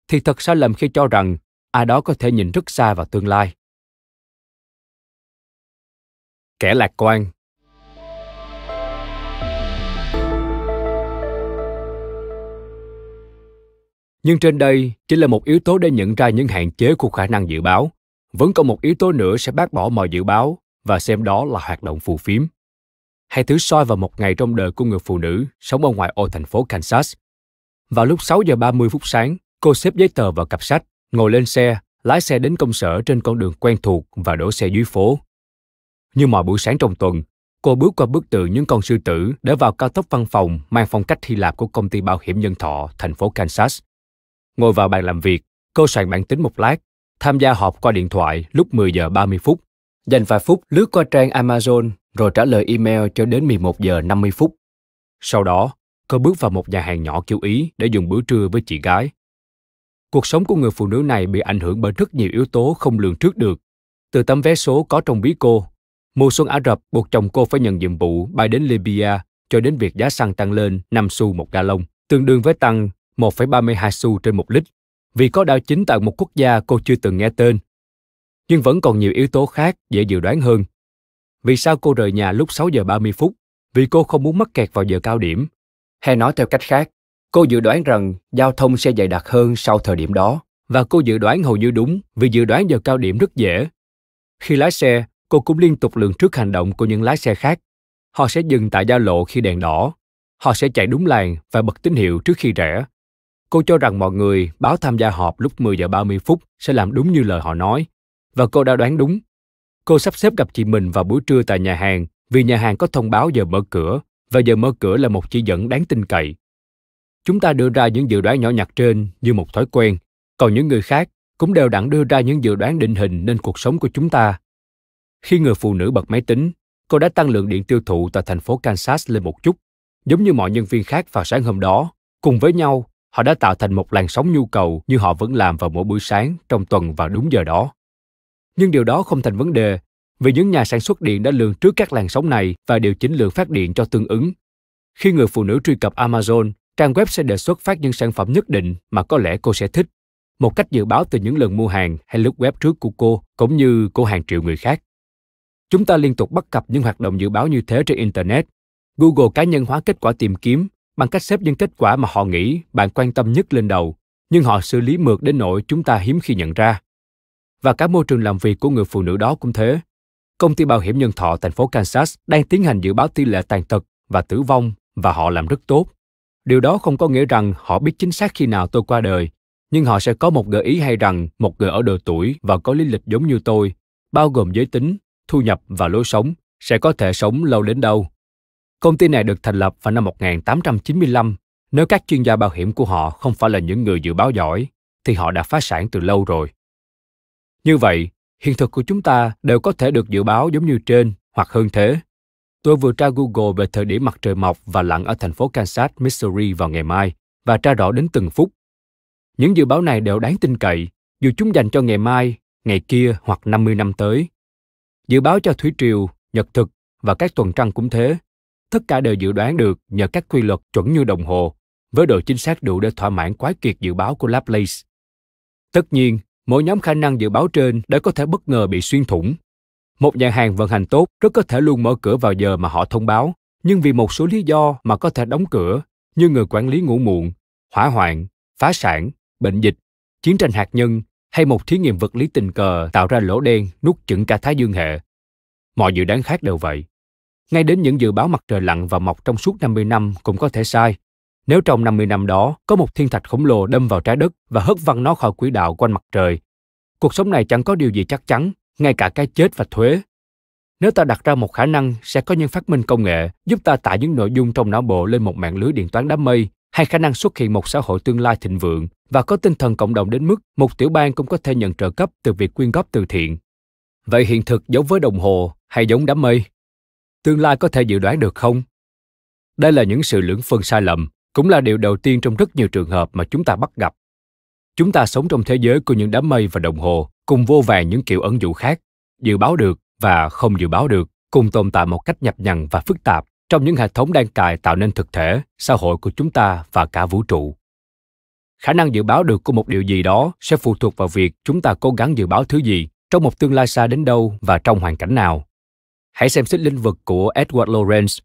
thì thật sai lầm khi cho rằng ai đó có thể nhìn rất xa vào tương lai. Kẻ lạc quan nhưng trên đây chỉ là một yếu tố để nhận ra những hạn chế của khả năng dự báo vẫn còn một yếu tố nữa sẽ bác bỏ mọi dự báo và xem đó là hoạt động phù phiếm hãy thử soi vào một ngày trong đời của người phụ nữ sống ở ngoài ô thành phố Kansas. Vào lúc 6 giờ 30 phút sáng, cô xếp giấy tờ vào cặp sách, ngồi lên xe, lái xe đến công sở trên con đường quen thuộc và đổ xe dưới phố. Như mọi buổi sáng trong tuần, cô bước qua bức tượng những con sư tử để vào cao tốc văn phòng mang phong cách Hy Lạp của công ty bảo hiểm nhân thọ thành phố Kansas ngồi vào bàn làm việc, cô soạn bản tính một lát, tham gia họp qua điện thoại lúc 10 giờ 30 phút, dành vài phút lướt qua trang Amazon rồi trả lời email cho đến 11 giờ 50 phút. Sau đó, cô bước vào một nhà hàng nhỏ kiểu Ý để dùng bữa trưa với chị gái. Cuộc sống của người phụ nữ này bị ảnh hưởng bởi rất nhiều yếu tố không lường trước được. Từ tấm vé số có trong bí cô, mùa xuân Ả Rập buộc chồng cô phải nhận nhiệm vụ bay đến Libya cho đến việc giá xăng tăng lên 5 xu một gallon, tương đương với tăng 1,32 xu trên một lít, vì có đảo chính tại một quốc gia cô chưa từng nghe tên. Nhưng vẫn còn nhiều yếu tố khác dễ dự đoán hơn. Vì sao cô rời nhà lúc 6 giờ 30 phút? Vì cô không muốn mắc kẹt vào giờ cao điểm. Hay nói theo cách khác, cô dự đoán rằng giao thông sẽ dày đặc hơn sau thời điểm đó. Và cô dự đoán hầu như đúng vì dự đoán giờ cao điểm rất dễ. Khi lái xe, cô cũng liên tục lường trước hành động của những lái xe khác. Họ sẽ dừng tại giao lộ khi đèn đỏ. Họ sẽ chạy đúng làn và bật tín hiệu trước khi rẽ Cô cho rằng mọi người báo tham gia họp lúc 10 giờ 30 phút sẽ làm đúng như lời họ nói. Và cô đã đoán đúng. Cô sắp xếp gặp chị mình vào buổi trưa tại nhà hàng vì nhà hàng có thông báo giờ mở cửa và giờ mở cửa là một chỉ dẫn đáng tin cậy. Chúng ta đưa ra những dự đoán nhỏ nhặt trên như một thói quen, còn những người khác cũng đều đặn đưa ra những dự đoán định hình nên cuộc sống của chúng ta. Khi người phụ nữ bật máy tính, cô đã tăng lượng điện tiêu thụ tại thành phố Kansas lên một chút, giống như mọi nhân viên khác vào sáng hôm đó, cùng với nhau Họ đã tạo thành một làn sóng nhu cầu như họ vẫn làm vào mỗi buổi sáng trong tuần vào đúng giờ đó. Nhưng điều đó không thành vấn đề vì những nhà sản xuất điện đã lường trước các làn sóng này và điều chỉnh lượng phát điện cho tương ứng. Khi người phụ nữ truy cập Amazon, trang web sẽ đề xuất phát những sản phẩm nhất định mà có lẽ cô sẽ thích, một cách dự báo từ những lần mua hàng hay lúc web trước của cô, cũng như của hàng triệu người khác. Chúng ta liên tục bắt gặp những hoạt động dự báo như thế trên Internet. Google cá nhân hóa kết quả tìm kiếm bằng cách xếp những kết quả mà họ nghĩ bạn quan tâm nhất lên đầu nhưng họ xử lý mượt đến nỗi chúng ta hiếm khi nhận ra và cả môi trường làm việc của người phụ nữ đó cũng thế công ty bảo hiểm nhân thọ thành phố kansas đang tiến hành dự báo tỷ lệ tàn tật và tử vong và họ làm rất tốt điều đó không có nghĩa rằng họ biết chính xác khi nào tôi qua đời nhưng họ sẽ có một gợi ý hay rằng một người ở độ tuổi và có lý lịch giống như tôi bao gồm giới tính thu nhập và lối sống sẽ có thể sống lâu đến đâu Công ty này được thành lập vào năm 1895. Nếu các chuyên gia bảo hiểm của họ không phải là những người dự báo giỏi, thì họ đã phá sản từ lâu rồi. Như vậy, hiện thực của chúng ta đều có thể được dự báo giống như trên hoặc hơn thế. Tôi vừa tra Google về thời điểm mặt trời mọc và lặn ở thành phố Kansas, Missouri vào ngày mai và tra rõ đến từng phút. Những dự báo này đều đáng tin cậy, dù chúng dành cho ngày mai, ngày kia hoặc 50 năm tới. Dự báo cho thủy triều, nhật thực và các tuần trăng cũng thế, tất cả đều dự đoán được nhờ các quy luật chuẩn như đồng hồ, với độ chính xác đủ để thỏa mãn quái kiệt dự báo của Laplace. Tất nhiên, mỗi nhóm khả năng dự báo trên đã có thể bất ngờ bị xuyên thủng. Một nhà hàng vận hành tốt rất có thể luôn mở cửa vào giờ mà họ thông báo, nhưng vì một số lý do mà có thể đóng cửa, như người quản lý ngủ muộn, hỏa hoạn, phá sản, bệnh dịch, chiến tranh hạt nhân hay một thí nghiệm vật lý tình cờ tạo ra lỗ đen nút chửng cả Thái Dương hệ. Mọi dự đoán khác đều vậy. Ngay đến những dự báo mặt trời lặn và mọc trong suốt 50 năm cũng có thể sai. Nếu trong 50 năm đó có một thiên thạch khổng lồ đâm vào trái đất và hất văng nó khỏi quỹ đạo quanh mặt trời, cuộc sống này chẳng có điều gì chắc chắn, ngay cả cái chết và thuế. Nếu ta đặt ra một khả năng sẽ có những phát minh công nghệ giúp ta tải những nội dung trong não bộ lên một mạng lưới điện toán đám mây hay khả năng xuất hiện một xã hội tương lai thịnh vượng và có tinh thần cộng đồng đến mức một tiểu bang cũng có thể nhận trợ cấp từ việc quyên góp từ thiện. Vậy hiện thực giống với đồng hồ hay giống đám mây? tương lai có thể dự đoán được không đây là những sự lưỡng phân sai lầm cũng là điều đầu tiên trong rất nhiều trường hợp mà chúng ta bắt gặp chúng ta sống trong thế giới của những đám mây và đồng hồ cùng vô vàng những kiểu ẩn dụ khác dự báo được và không dự báo được cùng tồn tại một cách nhập nhằng và phức tạp trong những hệ thống đang cài tạo nên thực thể xã hội của chúng ta và cả vũ trụ khả năng dự báo được của một điều gì đó sẽ phụ thuộc vào việc chúng ta cố gắng dự báo thứ gì trong một tương lai xa đến đâu và trong hoàn cảnh nào Hãy xem xét lĩnh vực của Edward Lawrence.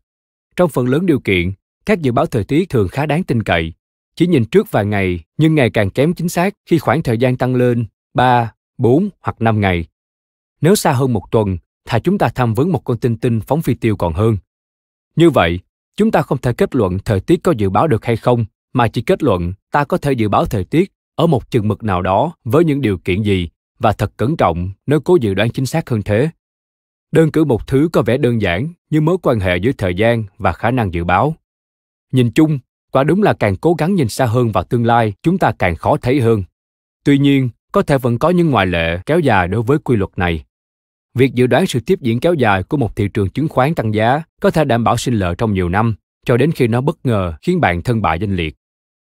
Trong phần lớn điều kiện, các dự báo thời tiết thường khá đáng tin cậy. Chỉ nhìn trước vài ngày nhưng ngày càng kém chính xác khi khoảng thời gian tăng lên 3, 4 hoặc 5 ngày. Nếu xa hơn một tuần, thà chúng ta tham vấn một con tinh tinh phóng phi tiêu còn hơn. Như vậy, chúng ta không thể kết luận thời tiết có dự báo được hay không, mà chỉ kết luận ta có thể dự báo thời tiết ở một chừng mực nào đó với những điều kiện gì và thật cẩn trọng nếu cố dự đoán chính xác hơn thế đơn cử một thứ có vẻ đơn giản như mối quan hệ giữa thời gian và khả năng dự báo nhìn chung quả đúng là càng cố gắng nhìn xa hơn vào tương lai chúng ta càng khó thấy hơn tuy nhiên có thể vẫn có những ngoại lệ kéo dài đối với quy luật này việc dự đoán sự tiếp diễn kéo dài của một thị trường chứng khoán tăng giá có thể đảm bảo sinh lợi trong nhiều năm cho đến khi nó bất ngờ khiến bạn thân bại danh liệt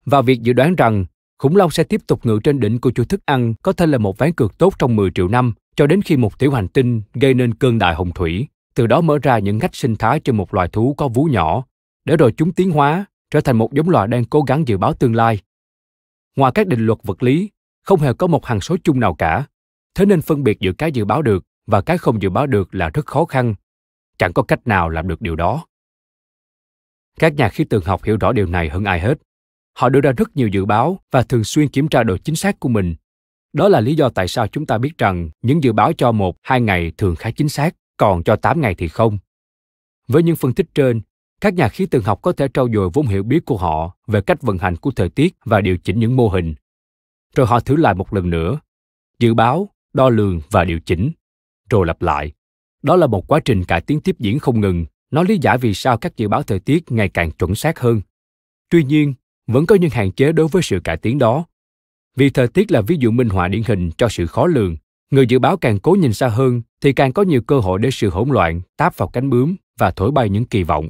và việc dự đoán rằng khủng long sẽ tiếp tục ngự trên đỉnh của chuỗi thức ăn có thể là một ván cược tốt trong 10 triệu năm cho đến khi một tiểu hành tinh gây nên cơn đại hồng thủy, từ đó mở ra những ngách sinh thái cho một loài thú có vú nhỏ, để rồi chúng tiến hóa, trở thành một giống loài đang cố gắng dự báo tương lai. Ngoài các định luật vật lý, không hề có một hằng số chung nào cả. Thế nên phân biệt giữa cái dự báo được và cái không dự báo được là rất khó khăn. Chẳng có cách nào làm được điều đó. Các nhà khí tượng học hiểu rõ điều này hơn ai hết. Họ đưa ra rất nhiều dự báo và thường xuyên kiểm tra độ chính xác của mình đó là lý do tại sao chúng ta biết rằng những dự báo cho một, hai ngày thường khá chính xác, còn cho 8 ngày thì không. Với những phân tích trên, các nhà khí tượng học có thể trau dồi vốn hiểu biết của họ về cách vận hành của thời tiết và điều chỉnh những mô hình. Rồi họ thử lại một lần nữa, dự báo, đo lường và điều chỉnh, rồi lặp lại. Đó là một quá trình cải tiến tiếp diễn không ngừng, nó lý giải vì sao các dự báo thời tiết ngày càng chuẩn xác hơn. Tuy nhiên, vẫn có những hạn chế đối với sự cải tiến đó vì thời tiết là ví dụ minh họa điển hình cho sự khó lường, người dự báo càng cố nhìn xa hơn thì càng có nhiều cơ hội để sự hỗn loạn táp vào cánh bướm và thổi bay những kỳ vọng.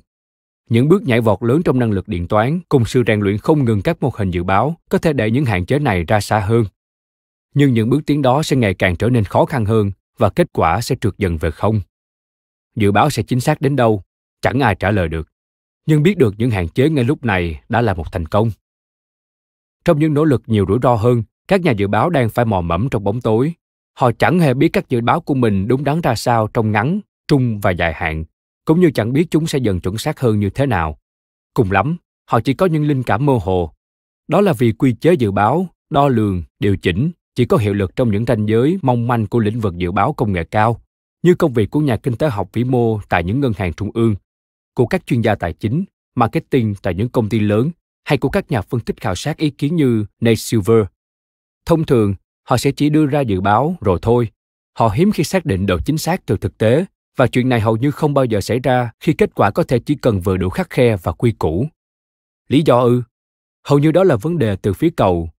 Những bước nhảy vọt lớn trong năng lực điện toán cùng sự rèn luyện không ngừng các mô hình dự báo có thể đẩy những hạn chế này ra xa hơn. Nhưng những bước tiến đó sẽ ngày càng trở nên khó khăn hơn và kết quả sẽ trượt dần về không. Dự báo sẽ chính xác đến đâu, chẳng ai trả lời được. Nhưng biết được những hạn chế ngay lúc này đã là một thành công. Trong những nỗ lực nhiều rủi ro hơn, các nhà dự báo đang phải mò mẫm trong bóng tối. Họ chẳng hề biết các dự báo của mình đúng đắn ra sao trong ngắn, trung và dài hạn, cũng như chẳng biết chúng sẽ dần chuẩn xác hơn như thế nào. Cùng lắm, họ chỉ có những linh cảm mơ hồ. Đó là vì quy chế dự báo, đo lường, điều chỉnh chỉ có hiệu lực trong những ranh giới mong manh của lĩnh vực dự báo công nghệ cao, như công việc của nhà kinh tế học vĩ mô tại những ngân hàng trung ương, của các chuyên gia tài chính, marketing tại những công ty lớn hay của các nhà phân tích khảo sát ý kiến như Nate Silver. Thông thường, họ sẽ chỉ đưa ra dự báo rồi thôi. Họ hiếm khi xác định độ chính xác từ thực tế và chuyện này hầu như không bao giờ xảy ra khi kết quả có thể chỉ cần vừa đủ khắc khe và quy củ. Lý do ư? Hầu như đó là vấn đề từ phía cầu.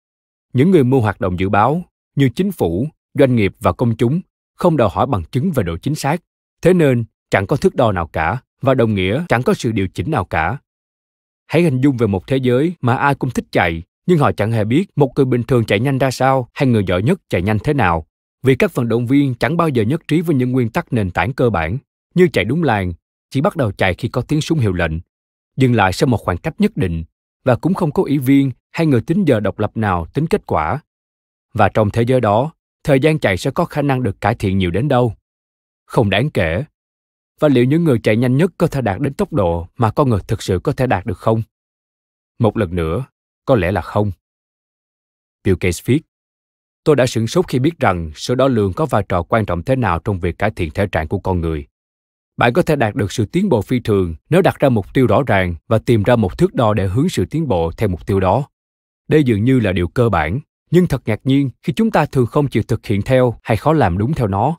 Những người mua hoạt động dự báo như chính phủ, doanh nghiệp và công chúng không đòi hỏi bằng chứng về độ chính xác. Thế nên, chẳng có thước đo nào cả và đồng nghĩa chẳng có sự điều chỉnh nào cả Hãy hình dung về một thế giới mà ai cũng thích chạy, nhưng họ chẳng hề biết một người bình thường chạy nhanh ra sao hay người giỏi nhất chạy nhanh thế nào. Vì các vận động viên chẳng bao giờ nhất trí với những nguyên tắc nền tảng cơ bản, như chạy đúng làng, chỉ bắt đầu chạy khi có tiếng súng hiệu lệnh, dừng lại sau một khoảng cách nhất định, và cũng không có ủy viên hay người tính giờ độc lập nào tính kết quả. Và trong thế giới đó, thời gian chạy sẽ có khả năng được cải thiện nhiều đến đâu. Không đáng kể, và liệu những người chạy nhanh nhất có thể đạt đến tốc độ mà con người thực sự có thể đạt được không? Một lần nữa, có lẽ là không. Bill Gates viết, tôi đã sửng sốt khi biết rằng sự đo lường có vai trò quan trọng thế nào trong việc cải thiện thể trạng của con người. Bạn có thể đạt được sự tiến bộ phi thường nếu đặt ra mục tiêu rõ ràng và tìm ra một thước đo để hướng sự tiến bộ theo mục tiêu đó. Đây dường như là điều cơ bản, nhưng thật ngạc nhiên khi chúng ta thường không chịu thực hiện theo hay khó làm đúng theo nó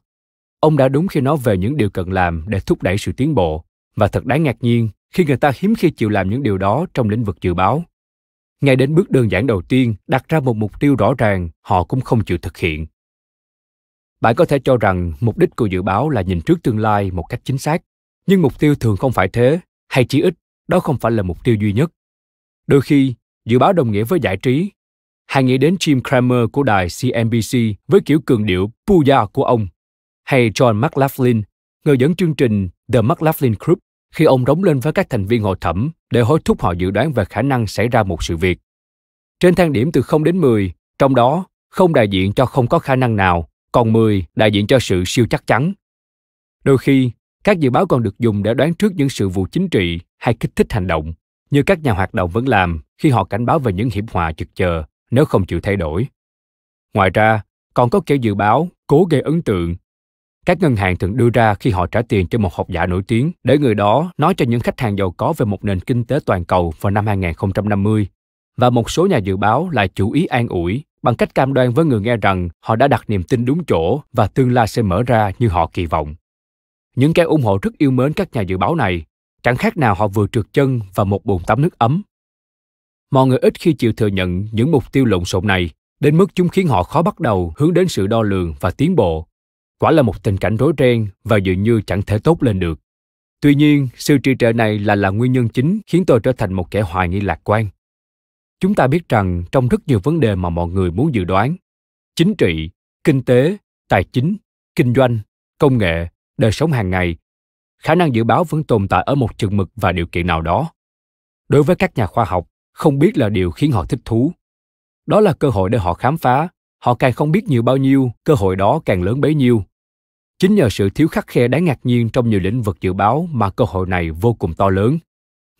ông đã đúng khi nói về những điều cần làm để thúc đẩy sự tiến bộ và thật đáng ngạc nhiên khi người ta hiếm khi chịu làm những điều đó trong lĩnh vực dự báo ngay đến bước đơn giản đầu tiên đặt ra một mục tiêu rõ ràng họ cũng không chịu thực hiện bạn có thể cho rằng mục đích của dự báo là nhìn trước tương lai một cách chính xác nhưng mục tiêu thường không phải thế hay chỉ ít đó không phải là mục tiêu duy nhất đôi khi dự báo đồng nghĩa với giải trí hãy nghĩ đến jim cramer của đài cnbc với kiểu cường điệu puja của ông hay John McLaughlin, người dẫn chương trình The McLaughlin Group, khi ông đóng lên với các thành viên hội thẩm để hối thúc họ dự đoán về khả năng xảy ra một sự việc. Trên thang điểm từ 0 đến 10, trong đó không đại diện cho không có khả năng nào, còn 10 đại diện cho sự siêu chắc chắn. Đôi khi, các dự báo còn được dùng để đoán trước những sự vụ chính trị hay kích thích hành động, như các nhà hoạt động vẫn làm khi họ cảnh báo về những hiểm họa chực chờ nếu không chịu thay đổi. Ngoài ra, còn có kiểu dự báo cố gây ấn tượng các ngân hàng thường đưa ra khi họ trả tiền cho một học giả nổi tiếng để người đó nói cho những khách hàng giàu có về một nền kinh tế toàn cầu vào năm 2050. Và một số nhà dự báo lại chủ ý an ủi bằng cách cam đoan với người nghe rằng họ đã đặt niềm tin đúng chỗ và tương lai sẽ mở ra như họ kỳ vọng. Những kẻ ủng hộ rất yêu mến các nhà dự báo này, chẳng khác nào họ vừa trượt chân vào một bồn tắm nước ấm. Mọi người ít khi chịu thừa nhận những mục tiêu lộn xộn này, đến mức chúng khiến họ khó bắt đầu hướng đến sự đo lường và tiến bộ quả là một tình cảnh rối ren và dường như chẳng thể tốt lên được tuy nhiên sự trì trệ này là là nguyên nhân chính khiến tôi trở thành một kẻ hoài nghi lạc quan chúng ta biết rằng trong rất nhiều vấn đề mà mọi người muốn dự đoán chính trị kinh tế tài chính kinh doanh công nghệ đời sống hàng ngày khả năng dự báo vẫn tồn tại ở một chừng mực và điều kiện nào đó đối với các nhà khoa học không biết là điều khiến họ thích thú đó là cơ hội để họ khám phá họ càng không biết nhiều bao nhiêu cơ hội đó càng lớn bấy nhiêu Chính nhờ sự thiếu khắc khe đáng ngạc nhiên trong nhiều lĩnh vực dự báo mà cơ hội này vô cùng to lớn.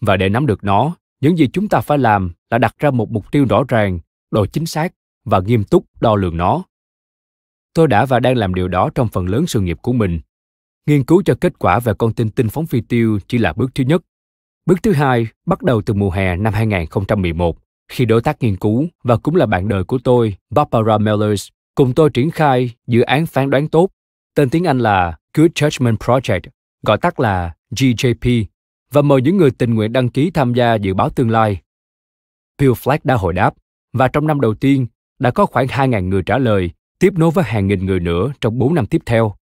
Và để nắm được nó, những gì chúng ta phải làm là đặt ra một mục tiêu rõ ràng, độ chính xác và nghiêm túc đo lường nó. Tôi đã và đang làm điều đó trong phần lớn sự nghiệp của mình. Nghiên cứu cho kết quả về con tin tinh phóng phi tiêu chỉ là bước thứ nhất. Bước thứ hai bắt đầu từ mùa hè năm 2011, khi đối tác nghiên cứu và cũng là bạn đời của tôi, Barbara Mellers, cùng tôi triển khai dự án phán đoán tốt Tên tiếng Anh là Good Judgment Project, gọi tắt là GJP, và mời những người tình nguyện đăng ký tham gia dự báo tương lai. Bill Flack đã hồi đáp, và trong năm đầu tiên, đã có khoảng 2.000 người trả lời, tiếp nối với hàng nghìn người nữa trong 4 năm tiếp theo.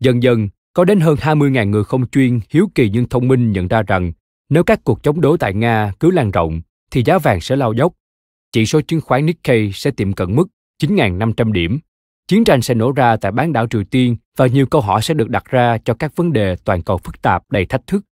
Dần dần, có đến hơn 20.000 người không chuyên, hiếu kỳ nhưng thông minh nhận ra rằng nếu các cuộc chống đối tại Nga cứ lan rộng, thì giá vàng sẽ lao dốc. Chỉ số chứng khoán Nikkei sẽ tiệm cận mức 9.500 điểm chiến tranh sẽ nổ ra tại bán đảo Triều Tiên và nhiều câu hỏi sẽ được đặt ra cho các vấn đề toàn cầu phức tạp đầy thách thức.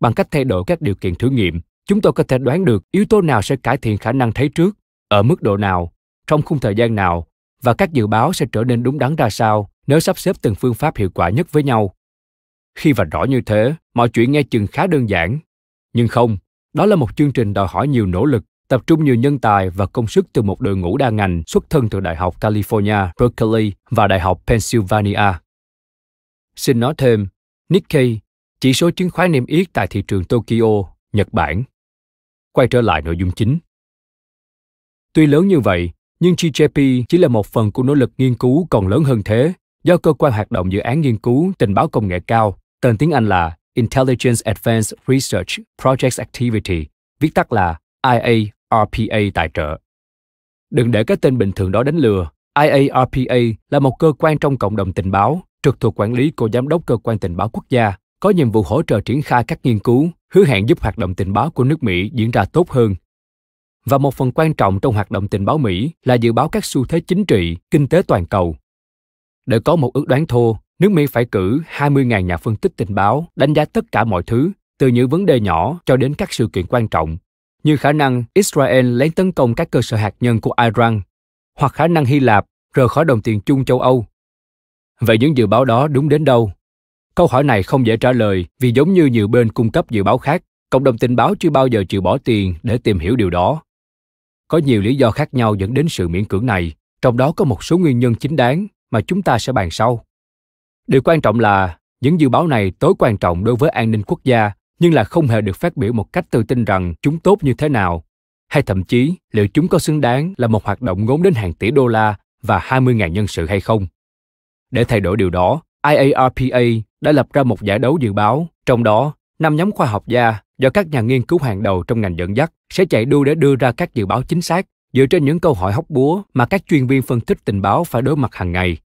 Bằng cách thay đổi các điều kiện thử nghiệm, chúng tôi có thể đoán được yếu tố nào sẽ cải thiện khả năng thấy trước, ở mức độ nào, trong khung thời gian nào và các dự báo sẽ trở nên đúng đắn ra sao nếu sắp xếp từng phương pháp hiệu quả nhất với nhau. Khi và rõ như thế, mọi chuyện nghe chừng khá đơn giản. Nhưng không, đó là một chương trình đòi hỏi nhiều nỗ lực tập trung nhiều nhân tài và công sức từ một đội ngũ đa ngành xuất thân từ Đại học California, Berkeley và Đại học Pennsylvania. Xin nói thêm, Nikkei, chỉ số chứng khoán niêm yết tại thị trường Tokyo, Nhật Bản. Quay trở lại nội dung chính. Tuy lớn như vậy, nhưng GJP chỉ là một phần của nỗ lực nghiên cứu còn lớn hơn thế do cơ quan hoạt động dự án nghiên cứu tình báo công nghệ cao, tên tiếng Anh là Intelligence Advanced Research Projects Activity, viết tắt là IA IARPA tài trợ. Đừng để cái tên bình thường đó đánh lừa. IARPA là một cơ quan trong cộng đồng tình báo, trực thuộc quản lý của Giám đốc Cơ quan Tình báo Quốc gia, có nhiệm vụ hỗ trợ triển khai các nghiên cứu, hứa hẹn giúp hoạt động tình báo của nước Mỹ diễn ra tốt hơn. Và một phần quan trọng trong hoạt động tình báo Mỹ là dự báo các xu thế chính trị, kinh tế toàn cầu. Để có một ước đoán thô, nước Mỹ phải cử 20.000 nhà phân tích tình báo đánh giá tất cả mọi thứ, từ những vấn đề nhỏ cho đến các sự kiện quan trọng như khả năng Israel lấy tấn công các cơ sở hạt nhân của Iran hoặc khả năng Hy Lạp rời khỏi đồng tiền chung châu Âu. Vậy những dự báo đó đúng đến đâu? Câu hỏi này không dễ trả lời vì giống như nhiều bên cung cấp dự báo khác, cộng đồng tình báo chưa bao giờ chịu bỏ tiền để tìm hiểu điều đó. Có nhiều lý do khác nhau dẫn đến sự miễn cưỡng này, trong đó có một số nguyên nhân chính đáng mà chúng ta sẽ bàn sau. Điều quan trọng là những dự báo này tối quan trọng đối với an ninh quốc gia nhưng là không hề được phát biểu một cách tự tin rằng chúng tốt như thế nào, hay thậm chí liệu chúng có xứng đáng là một hoạt động ngốn đến hàng tỷ đô la và 20.000 nhân sự hay không. Để thay đổi điều đó, IARPA đã lập ra một giải đấu dự báo, trong đó năm nhóm khoa học gia do các nhà nghiên cứu hàng đầu trong ngành dẫn dắt sẽ chạy đua để đưa ra các dự báo chính xác dựa trên những câu hỏi hóc búa mà các chuyên viên phân tích tình báo phải đối mặt hàng ngày.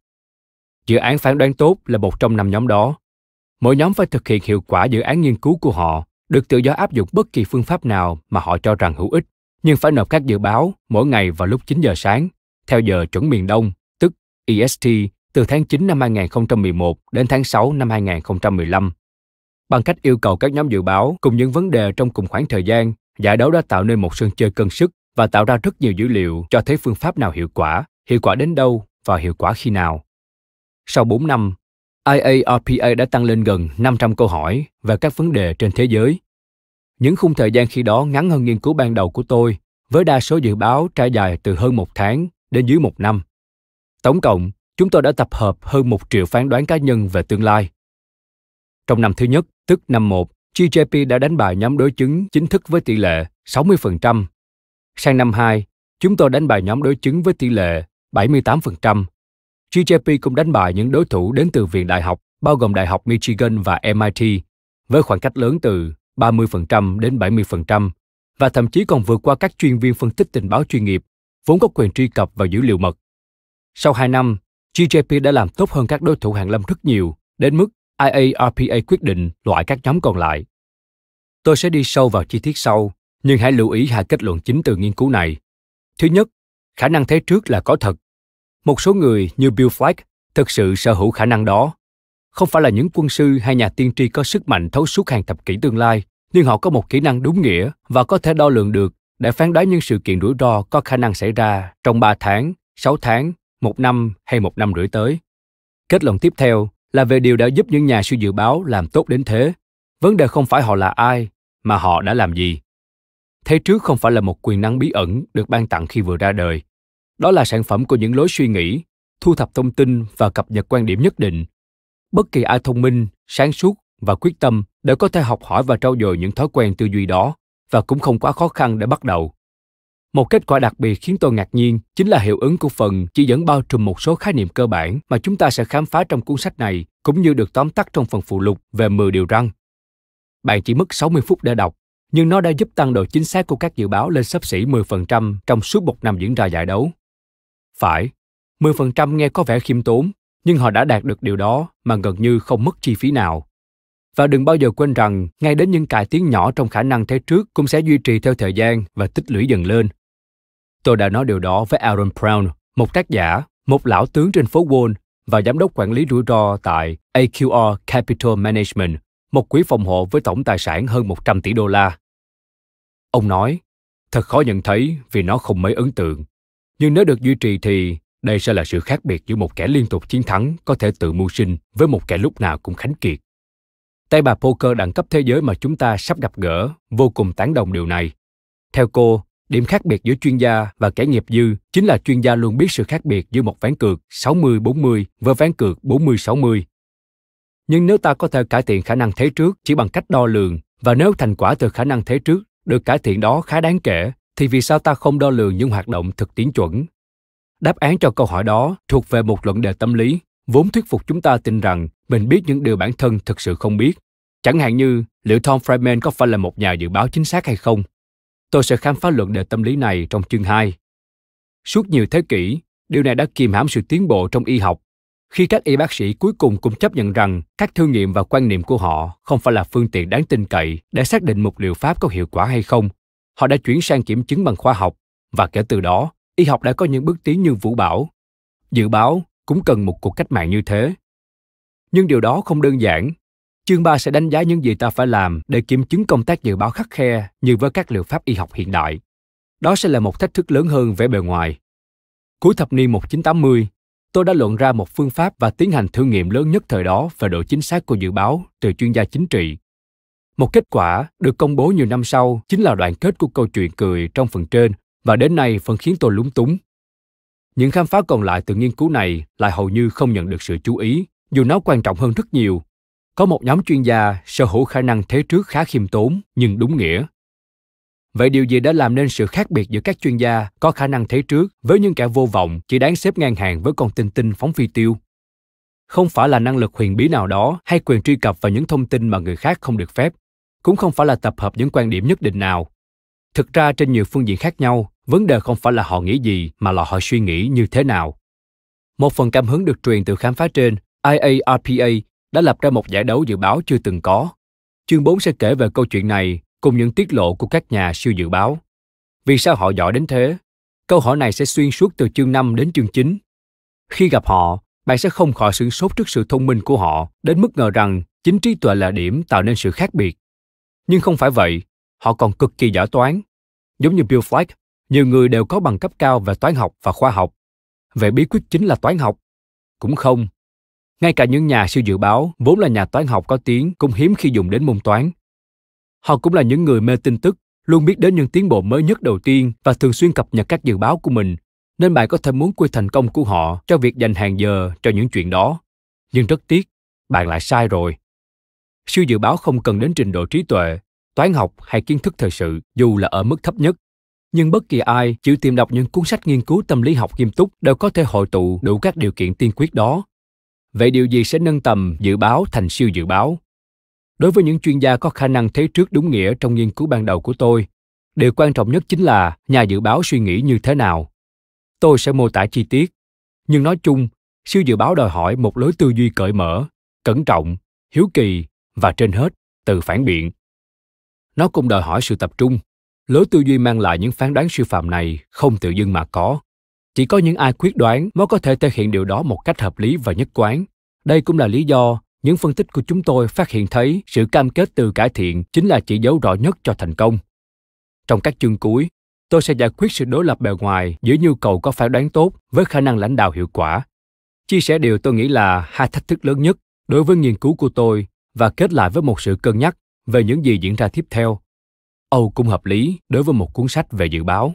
Dự án phán đoán tốt là một trong năm nhóm đó, mỗi nhóm phải thực hiện hiệu quả dự án nghiên cứu của họ được tự do áp dụng bất kỳ phương pháp nào mà họ cho rằng hữu ích, nhưng phải nộp các dự báo mỗi ngày vào lúc 9 giờ sáng, theo giờ chuẩn miền Đông, tức EST, từ tháng 9 năm 2011 đến tháng 6 năm 2015. Bằng cách yêu cầu các nhóm dự báo cùng những vấn đề trong cùng khoảng thời gian, giải đấu đã tạo nên một sân chơi cân sức và tạo ra rất nhiều dữ liệu cho thấy phương pháp nào hiệu quả, hiệu quả đến đâu và hiệu quả khi nào. Sau 4 năm, IARPA đã tăng lên gần 500 câu hỏi và các vấn đề trên thế giới. Những khung thời gian khi đó ngắn hơn nghiên cứu ban đầu của tôi, với đa số dự báo trải dài từ hơn một tháng đến dưới một năm. Tổng cộng, chúng tôi đã tập hợp hơn một triệu phán đoán cá nhân về tương lai. Trong năm thứ nhất, tức năm 1, GJP đã đánh bại nhóm đối chứng chính thức với tỷ lệ 60%. Sang năm 2, chúng tôi đánh bại nhóm đối chứng với tỷ lệ 78%. Giuseppe cũng đánh bại những đối thủ đến từ viện đại học, bao gồm Đại học Michigan và MIT, với khoảng cách lớn từ 30% đến 70%, và thậm chí còn vượt qua các chuyên viên phân tích tình báo chuyên nghiệp, vốn có quyền truy cập vào dữ liệu mật. Sau 2 năm, GJP đã làm tốt hơn các đối thủ hàng lâm rất nhiều, đến mức IARPA quyết định loại các nhóm còn lại. Tôi sẽ đi sâu vào chi tiết sau, nhưng hãy lưu ý hai kết luận chính từ nghiên cứu này. Thứ nhất, khả năng thế trước là có thật, một số người như Bill Flack thực sự sở hữu khả năng đó. Không phải là những quân sư hay nhà tiên tri có sức mạnh thấu suốt hàng thập kỷ tương lai, nhưng họ có một kỹ năng đúng nghĩa và có thể đo lường được để phán đoán những sự kiện rủi ro có khả năng xảy ra trong 3 tháng, 6 tháng, một năm hay một năm rưỡi tới. Kết luận tiếp theo là về điều đã giúp những nhà siêu dự báo làm tốt đến thế. Vấn đề không phải họ là ai, mà họ đã làm gì. Thế trước không phải là một quyền năng bí ẩn được ban tặng khi vừa ra đời, đó là sản phẩm của những lối suy nghĩ thu thập thông tin và cập nhật quan điểm nhất định bất kỳ ai thông minh sáng suốt và quyết tâm đều có thể học hỏi và trau dồi những thói quen tư duy đó và cũng không quá khó khăn để bắt đầu một kết quả đặc biệt khiến tôi ngạc nhiên chính là hiệu ứng của phần chỉ dẫn bao trùm một số khái niệm cơ bản mà chúng ta sẽ khám phá trong cuốn sách này, cũng như được tóm tắt trong phần phụ lục về 10 điều răng. Bạn chỉ mất 60 phút để đọc, nhưng nó đã giúp tăng độ chính xác của các dự báo lên sấp xỉ 10% trong suốt một năm diễn ra giải đấu. Phải, 10% nghe có vẻ khiêm tốn, nhưng họ đã đạt được điều đó mà gần như không mất chi phí nào. Và đừng bao giờ quên rằng, ngay đến những cải tiến nhỏ trong khả năng thế trước cũng sẽ duy trì theo thời gian và tích lũy dần lên. Tôi đã nói điều đó với Aaron Brown, một tác giả, một lão tướng trên phố Wall và giám đốc quản lý rủi ro tại AQR Capital Management, một quỹ phòng hộ với tổng tài sản hơn 100 tỷ đô la. Ông nói, thật khó nhận thấy vì nó không mấy ấn tượng nhưng nếu được duy trì thì đây sẽ là sự khác biệt giữa một kẻ liên tục chiến thắng có thể tự mưu sinh với một kẻ lúc nào cũng khánh kiệt. Tay bà poker đẳng cấp thế giới mà chúng ta sắp gặp gỡ vô cùng tán đồng điều này. Theo cô, điểm khác biệt giữa chuyên gia và kẻ nghiệp dư chính là chuyên gia luôn biết sự khác biệt giữa một ván cược 60-40 với ván cược 40-60. Nhưng nếu ta có thể cải thiện khả năng thế trước chỉ bằng cách đo lường và nếu thành quả từ khả năng thế trước được cải thiện đó khá đáng kể thì vì sao ta không đo lường những hoạt động thực tiễn chuẩn đáp án cho câu hỏi đó thuộc về một luận đề tâm lý vốn thuyết phục chúng ta tin rằng mình biết những điều bản thân thực sự không biết chẳng hạn như liệu tom friedman có phải là một nhà dự báo chính xác hay không tôi sẽ khám phá luận đề tâm lý này trong chương 2. Suốt nhiều thế kỷ, điều này đã kìm hãm sự tiến bộ trong y học khi các y bác sĩ cuối cùng cũng chấp nhận rằng các thử nghiệm và quan niệm của họ không phải là phương tiện đáng tin cậy để xác định một liệu pháp có hiệu quả hay không họ đã chuyển sang kiểm chứng bằng khoa học và kể từ đó y học đã có những bước tiến như vũ bảo dự báo cũng cần một cuộc cách mạng như thế nhưng điều đó không đơn giản chương 3 sẽ đánh giá những gì ta phải làm để kiểm chứng công tác dự báo khắc khe như với các liệu pháp y học hiện đại đó sẽ là một thách thức lớn hơn vẻ bề ngoài cuối thập niên 1980 tôi đã luận ra một phương pháp và tiến hành thử nghiệm lớn nhất thời đó về độ chính xác của dự báo từ chuyên gia chính trị một kết quả được công bố nhiều năm sau chính là đoạn kết của câu chuyện cười trong phần trên và đến nay vẫn khiến tôi lúng túng. Những khám phá còn lại từ nghiên cứu này lại hầu như không nhận được sự chú ý, dù nó quan trọng hơn rất nhiều. Có một nhóm chuyên gia sở hữu khả năng thế trước khá khiêm tốn nhưng đúng nghĩa. Vậy điều gì đã làm nên sự khác biệt giữa các chuyên gia có khả năng thế trước với những kẻ vô vọng chỉ đáng xếp ngang hàng với con tinh tinh phóng phi tiêu? Không phải là năng lực huyền bí nào đó hay quyền truy cập vào những thông tin mà người khác không được phép, cũng không phải là tập hợp những quan điểm nhất định nào thực ra trên nhiều phương diện khác nhau vấn đề không phải là họ nghĩ gì mà là họ suy nghĩ như thế nào một phần cảm hứng được truyền từ khám phá trên iarpa đã lập ra một giải đấu dự báo chưa từng có chương 4 sẽ kể về câu chuyện này cùng những tiết lộ của các nhà siêu dự báo vì sao họ giỏi đến thế câu hỏi này sẽ xuyên suốt từ chương 5 đến chương 9. Khi gặp họ, bạn sẽ không khỏi sửng sốt trước sự thông minh của họ, đến mức ngờ rằng chính trí tuệ là điểm tạo nên sự khác biệt. Nhưng không phải vậy, họ còn cực kỳ giỏi toán. Giống như Bill Flack, nhiều người đều có bằng cấp cao về toán học và khoa học. Vậy bí quyết chính là toán học? Cũng không. Ngay cả những nhà siêu dự báo vốn là nhà toán học có tiếng cũng hiếm khi dùng đến môn toán. Họ cũng là những người mê tin tức, luôn biết đến những tiến bộ mới nhất đầu tiên và thường xuyên cập nhật các dự báo của mình, nên bạn có thể muốn quy thành công của họ cho việc dành hàng giờ cho những chuyện đó. Nhưng rất tiếc, bạn lại sai rồi siêu dự báo không cần đến trình độ trí tuệ toán học hay kiến thức thời sự dù là ở mức thấp nhất nhưng bất kỳ ai chịu tìm đọc những cuốn sách nghiên cứu tâm lý học nghiêm túc đều có thể hội tụ đủ các điều kiện tiên quyết đó vậy điều gì sẽ nâng tầm dự báo thành siêu dự báo đối với những chuyên gia có khả năng thấy trước đúng nghĩa trong nghiên cứu ban đầu của tôi điều quan trọng nhất chính là nhà dự báo suy nghĩ như thế nào tôi sẽ mô tả chi tiết nhưng nói chung siêu dự báo đòi hỏi một lối tư duy cởi mở cẩn trọng hiếu kỳ và trên hết từ phản biện nó cũng đòi hỏi sự tập trung lối tư duy mang lại những phán đoán siêu phàm này không tự dưng mà có chỉ có những ai quyết đoán mới có thể thể hiện điều đó một cách hợp lý và nhất quán đây cũng là lý do những phân tích của chúng tôi phát hiện thấy sự cam kết từ cải thiện chính là chỉ dấu rõ nhất cho thành công trong các chương cuối tôi sẽ giải quyết sự đối lập bề ngoài giữa nhu cầu có phán đoán tốt với khả năng lãnh đạo hiệu quả chia sẻ điều tôi nghĩ là hai thách thức lớn nhất đối với nghiên cứu của tôi và kết lại với một sự cân nhắc về những gì diễn ra tiếp theo âu cũng hợp lý đối với một cuốn sách về dự báo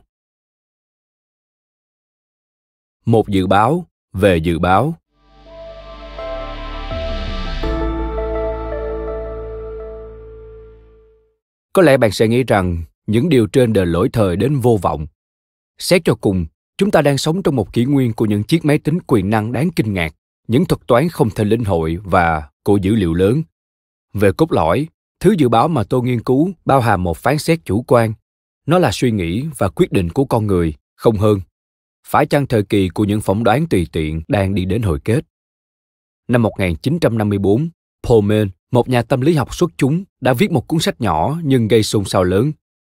một dự báo về dự báo có lẽ bạn sẽ nghĩ rằng những điều trên đều lỗi thời đến vô vọng xét cho cùng chúng ta đang sống trong một kỷ nguyên của những chiếc máy tính quyền năng đáng kinh ngạc những thuật toán không thể lĩnh hội và của dữ liệu lớn về cốt lõi thứ dự báo mà tôi nghiên cứu bao hàm một phán xét chủ quan nó là suy nghĩ và quyết định của con người không hơn phải chăng thời kỳ của những phỏng đoán tùy tiện đang đi đến hồi kết năm 1954 Paul Pullman một nhà tâm lý học xuất chúng đã viết một cuốn sách nhỏ nhưng gây xôn xao lớn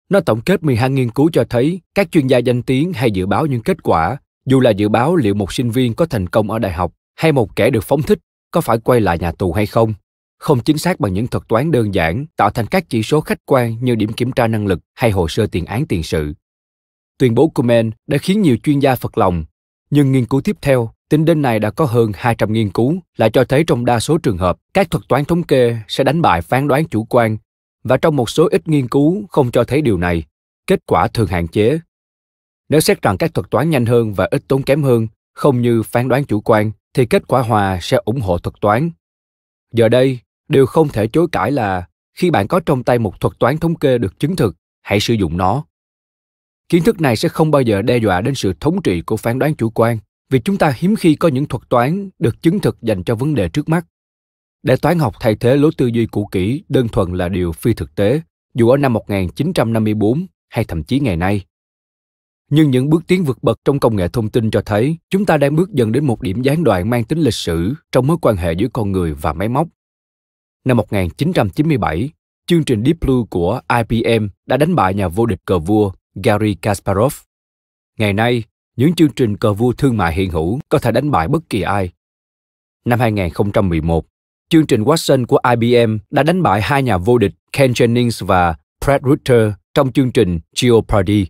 nó tổng kết 12 nghiên cứu cho thấy các chuyên gia danh tiếng hay dự báo những kết quả, dù là dự báo liệu một sinh viên có thành công ở đại học hay một kẻ được phóng thích có phải quay lại nhà tù hay không, không chính xác bằng những thuật toán đơn giản tạo thành các chỉ số khách quan như điểm kiểm tra năng lực hay hồ sơ tiền án tiền sự. Tuyên bố của Men đã khiến nhiều chuyên gia phật lòng, nhưng nghiên cứu tiếp theo tính đến nay đã có hơn 200 nghiên cứu lại cho thấy trong đa số trường hợp các thuật toán thống kê sẽ đánh bại phán đoán chủ quan và trong một số ít nghiên cứu không cho thấy điều này, kết quả thường hạn chế. Nếu xét rằng các thuật toán nhanh hơn và ít tốn kém hơn, không như phán đoán chủ quan, thì kết quả hòa sẽ ủng hộ thuật toán. Giờ đây, Điều không thể chối cãi là khi bạn có trong tay một thuật toán thống kê được chứng thực, hãy sử dụng nó. Kiến thức này sẽ không bao giờ đe dọa đến sự thống trị của phán đoán chủ quan, vì chúng ta hiếm khi có những thuật toán được chứng thực dành cho vấn đề trước mắt. Để toán học thay thế lối tư duy cũ kỹ đơn thuần là điều phi thực tế, dù ở năm 1954 hay thậm chí ngày nay. Nhưng những bước tiến vượt bậc trong công nghệ thông tin cho thấy chúng ta đang bước dần đến một điểm gián đoạn mang tính lịch sử trong mối quan hệ giữa con người và máy móc năm 1997, chương trình Deep Blue của IBM đã đánh bại nhà vô địch cờ vua Gary Kasparov. Ngày nay, những chương trình cờ vua thương mại hiện hữu có thể đánh bại bất kỳ ai. Năm 2011, chương trình Watson của IBM đã đánh bại hai nhà vô địch Ken Jennings và Brad Rutter trong chương trình Jeopardy.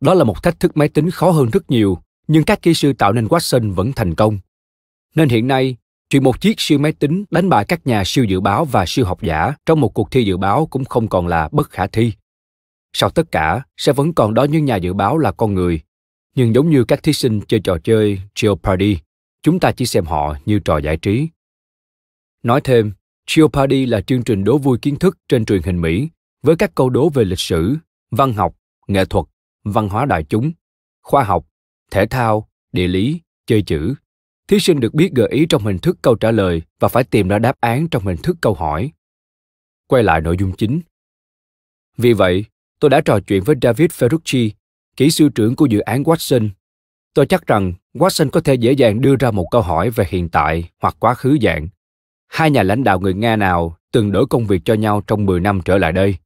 Đó là một thách thức máy tính khó hơn rất nhiều, nhưng các kỹ sư tạo nên Watson vẫn thành công. Nên hiện nay, Chuyện một chiếc siêu máy tính đánh bại các nhà siêu dự báo và siêu học giả trong một cuộc thi dự báo cũng không còn là bất khả thi. Sau tất cả, sẽ vẫn còn đó những nhà dự báo là con người. Nhưng giống như các thí sinh chơi trò chơi Jeopardy, chúng ta chỉ xem họ như trò giải trí. Nói thêm, Jeopardy là chương trình đố vui kiến thức trên truyền hình Mỹ với các câu đố về lịch sử, văn học, nghệ thuật, văn hóa đại chúng, khoa học, thể thao, địa lý, chơi chữ, thí sinh được biết gợi ý trong hình thức câu trả lời và phải tìm ra đáp án trong hình thức câu hỏi quay lại nội dung chính vì vậy tôi đã trò chuyện với david ferrucci kỹ sư trưởng của dự án watson tôi chắc rằng watson có thể dễ dàng đưa ra một câu hỏi về hiện tại hoặc quá khứ dạng hai nhà lãnh đạo người nga nào từng đổi công việc cho nhau trong 10 năm trở lại đây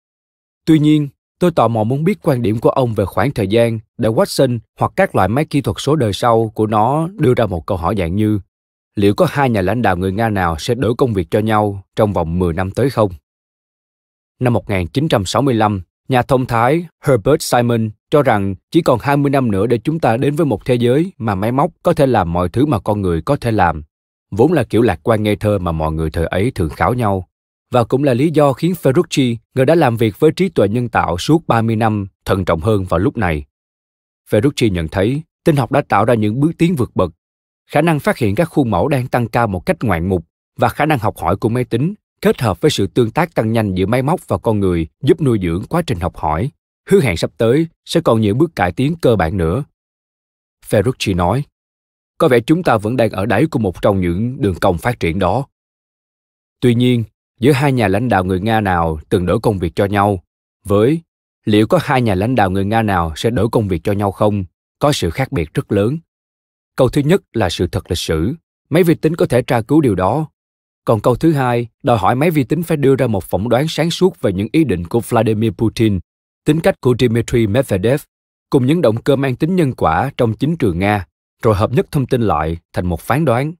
tuy nhiên Tôi tò mò muốn biết quan điểm của ông về khoảng thời gian để Watson hoặc các loại máy kỹ thuật số đời sau của nó đưa ra một câu hỏi dạng như liệu có hai nhà lãnh đạo người Nga nào sẽ đổi công việc cho nhau trong vòng 10 năm tới không? Năm 1965, nhà thông thái Herbert Simon cho rằng chỉ còn 20 năm nữa để chúng ta đến với một thế giới mà máy móc có thể làm mọi thứ mà con người có thể làm. Vốn là kiểu lạc quan ngây thơ mà mọi người thời ấy thường khảo nhau và cũng là lý do khiến Ferrucci, người đã làm việc với trí tuệ nhân tạo suốt 30 năm, thận trọng hơn vào lúc này. Ferrucci nhận thấy tinh học đã tạo ra những bước tiến vượt bậc. Khả năng phát hiện các khuôn mẫu đang tăng cao một cách ngoạn mục và khả năng học hỏi của máy tính kết hợp với sự tương tác tăng nhanh giữa máy móc và con người giúp nuôi dưỡng quá trình học hỏi. Hứa hẹn sắp tới sẽ còn nhiều bước cải tiến cơ bản nữa. Ferrucci nói, có vẻ chúng ta vẫn đang ở đáy của một trong những đường cong phát triển đó. Tuy nhiên, giữa hai nhà lãnh đạo người Nga nào từng đổi công việc cho nhau, với liệu có hai nhà lãnh đạo người Nga nào sẽ đổi công việc cho nhau không, có sự khác biệt rất lớn. Câu thứ nhất là sự thật lịch sử, máy vi tính có thể tra cứu điều đó. Còn câu thứ hai, đòi hỏi máy vi tính phải đưa ra một phỏng đoán sáng suốt về những ý định của Vladimir Putin, tính cách của Dmitry Medvedev, cùng những động cơ mang tính nhân quả trong chính trường Nga, rồi hợp nhất thông tin lại thành một phán đoán.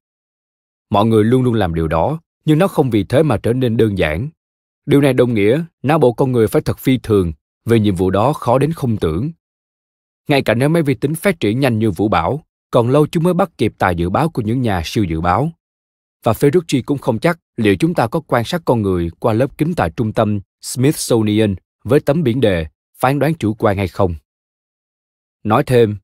Mọi người luôn luôn làm điều đó, nhưng nó không vì thế mà trở nên đơn giản điều này đồng nghĩa não bộ con người phải thật phi thường về nhiệm vụ đó khó đến không tưởng ngay cả nếu máy vi tính phát triển nhanh như vũ bảo còn lâu chúng mới bắt kịp tài dự báo của những nhà siêu dự báo và Ferrucci cũng không chắc liệu chúng ta có quan sát con người qua lớp kính tại trung tâm Smithsonian với tấm biển đề phán đoán chủ quan hay không. Nói thêm,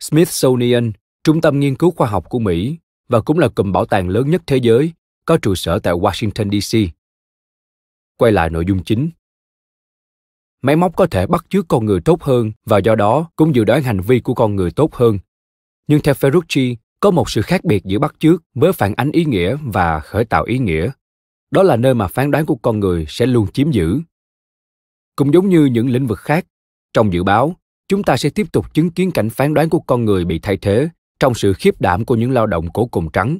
Smithsonian, trung tâm nghiên cứu khoa học của Mỹ và cũng là cụm bảo tàng lớn nhất thế giới, có trụ sở tại Washington DC. Quay lại nội dung chính. Máy móc có thể bắt chước con người tốt hơn và do đó cũng dự đoán hành vi của con người tốt hơn. Nhưng theo Ferrucci, có một sự khác biệt giữa bắt chước với phản ánh ý nghĩa và khởi tạo ý nghĩa. Đó là nơi mà phán đoán của con người sẽ luôn chiếm giữ. Cũng giống như những lĩnh vực khác, trong dự báo, chúng ta sẽ tiếp tục chứng kiến cảnh phán đoán của con người bị thay thế trong sự khiếp đảm của những lao động cổ cùng trắng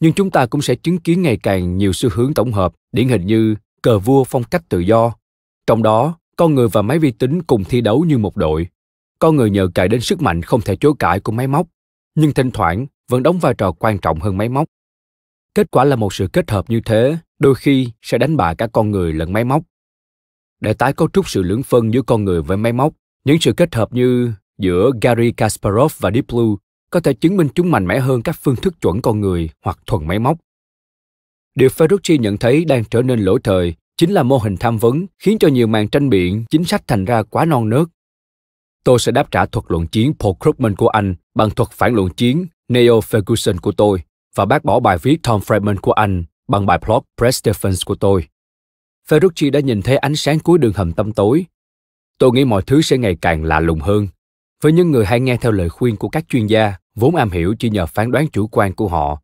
nhưng chúng ta cũng sẽ chứng kiến ngày càng nhiều xu hướng tổng hợp điển hình như cờ vua phong cách tự do trong đó con người và máy vi tính cùng thi đấu như một đội con người nhờ cậy đến sức mạnh không thể chối cãi của máy móc nhưng thỉnh thoảng vẫn đóng vai trò quan trọng hơn máy móc kết quả là một sự kết hợp như thế đôi khi sẽ đánh bại cả con người lẫn máy móc để tái cấu trúc sự lưỡng phân giữa con người với máy móc những sự kết hợp như giữa Gary Kasparov và Deep Blue có thể chứng minh chúng mạnh mẽ hơn các phương thức chuẩn con người hoặc thuần máy móc. Điều Ferrucci nhận thấy đang trở nên lỗi thời chính là mô hình tham vấn khiến cho nhiều màn tranh biện chính sách thành ra quá non nớt. Tôi sẽ đáp trả thuật luận chiến Paul Krugman của anh bằng thuật phản luận chiến Neo Ferguson của tôi và bác bỏ bài viết Tom Friedman của anh bằng bài blog Press Defense của tôi. Ferrucci đã nhìn thấy ánh sáng cuối đường hầm tăm tối. Tôi nghĩ mọi thứ sẽ ngày càng lạ lùng hơn với những người hay nghe theo lời khuyên của các chuyên gia vốn am hiểu chỉ nhờ phán đoán chủ quan của họ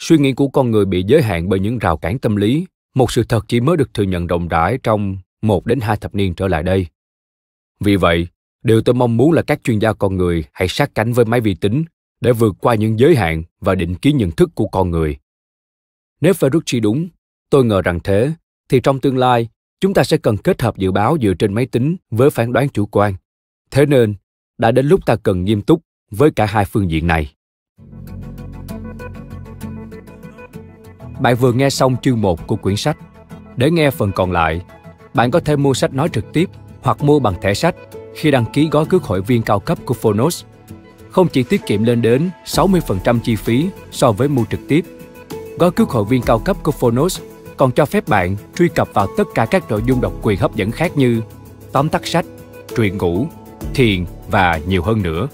suy nghĩ của con người bị giới hạn bởi những rào cản tâm lý một sự thật chỉ mới được thừa nhận rộng rãi trong một đến hai thập niên trở lại đây vì vậy điều tôi mong muốn là các chuyên gia con người hãy sát cánh với máy vi tính để vượt qua những giới hạn và định kiến nhận thức của con người nếu ferrucci đúng tôi ngờ rằng thế thì trong tương lai chúng ta sẽ cần kết hợp dự báo dựa trên máy tính với phán đoán chủ quan thế nên đã đến lúc ta cần nghiêm túc với cả hai phương diện này. Bạn vừa nghe xong chương 1 của quyển sách. Để nghe phần còn lại, bạn có thể mua sách nói trực tiếp hoặc mua bằng thẻ sách khi đăng ký gói cước hội viên cao cấp của Phonos. Không chỉ tiết kiệm lên đến 60% chi phí so với mua trực tiếp, gói cước hội viên cao cấp của Phonos còn cho phép bạn truy cập vào tất cả các nội dung độc quyền hấp dẫn khác như tóm tắt sách, truyện ngủ, thiền và nhiều hơn nữa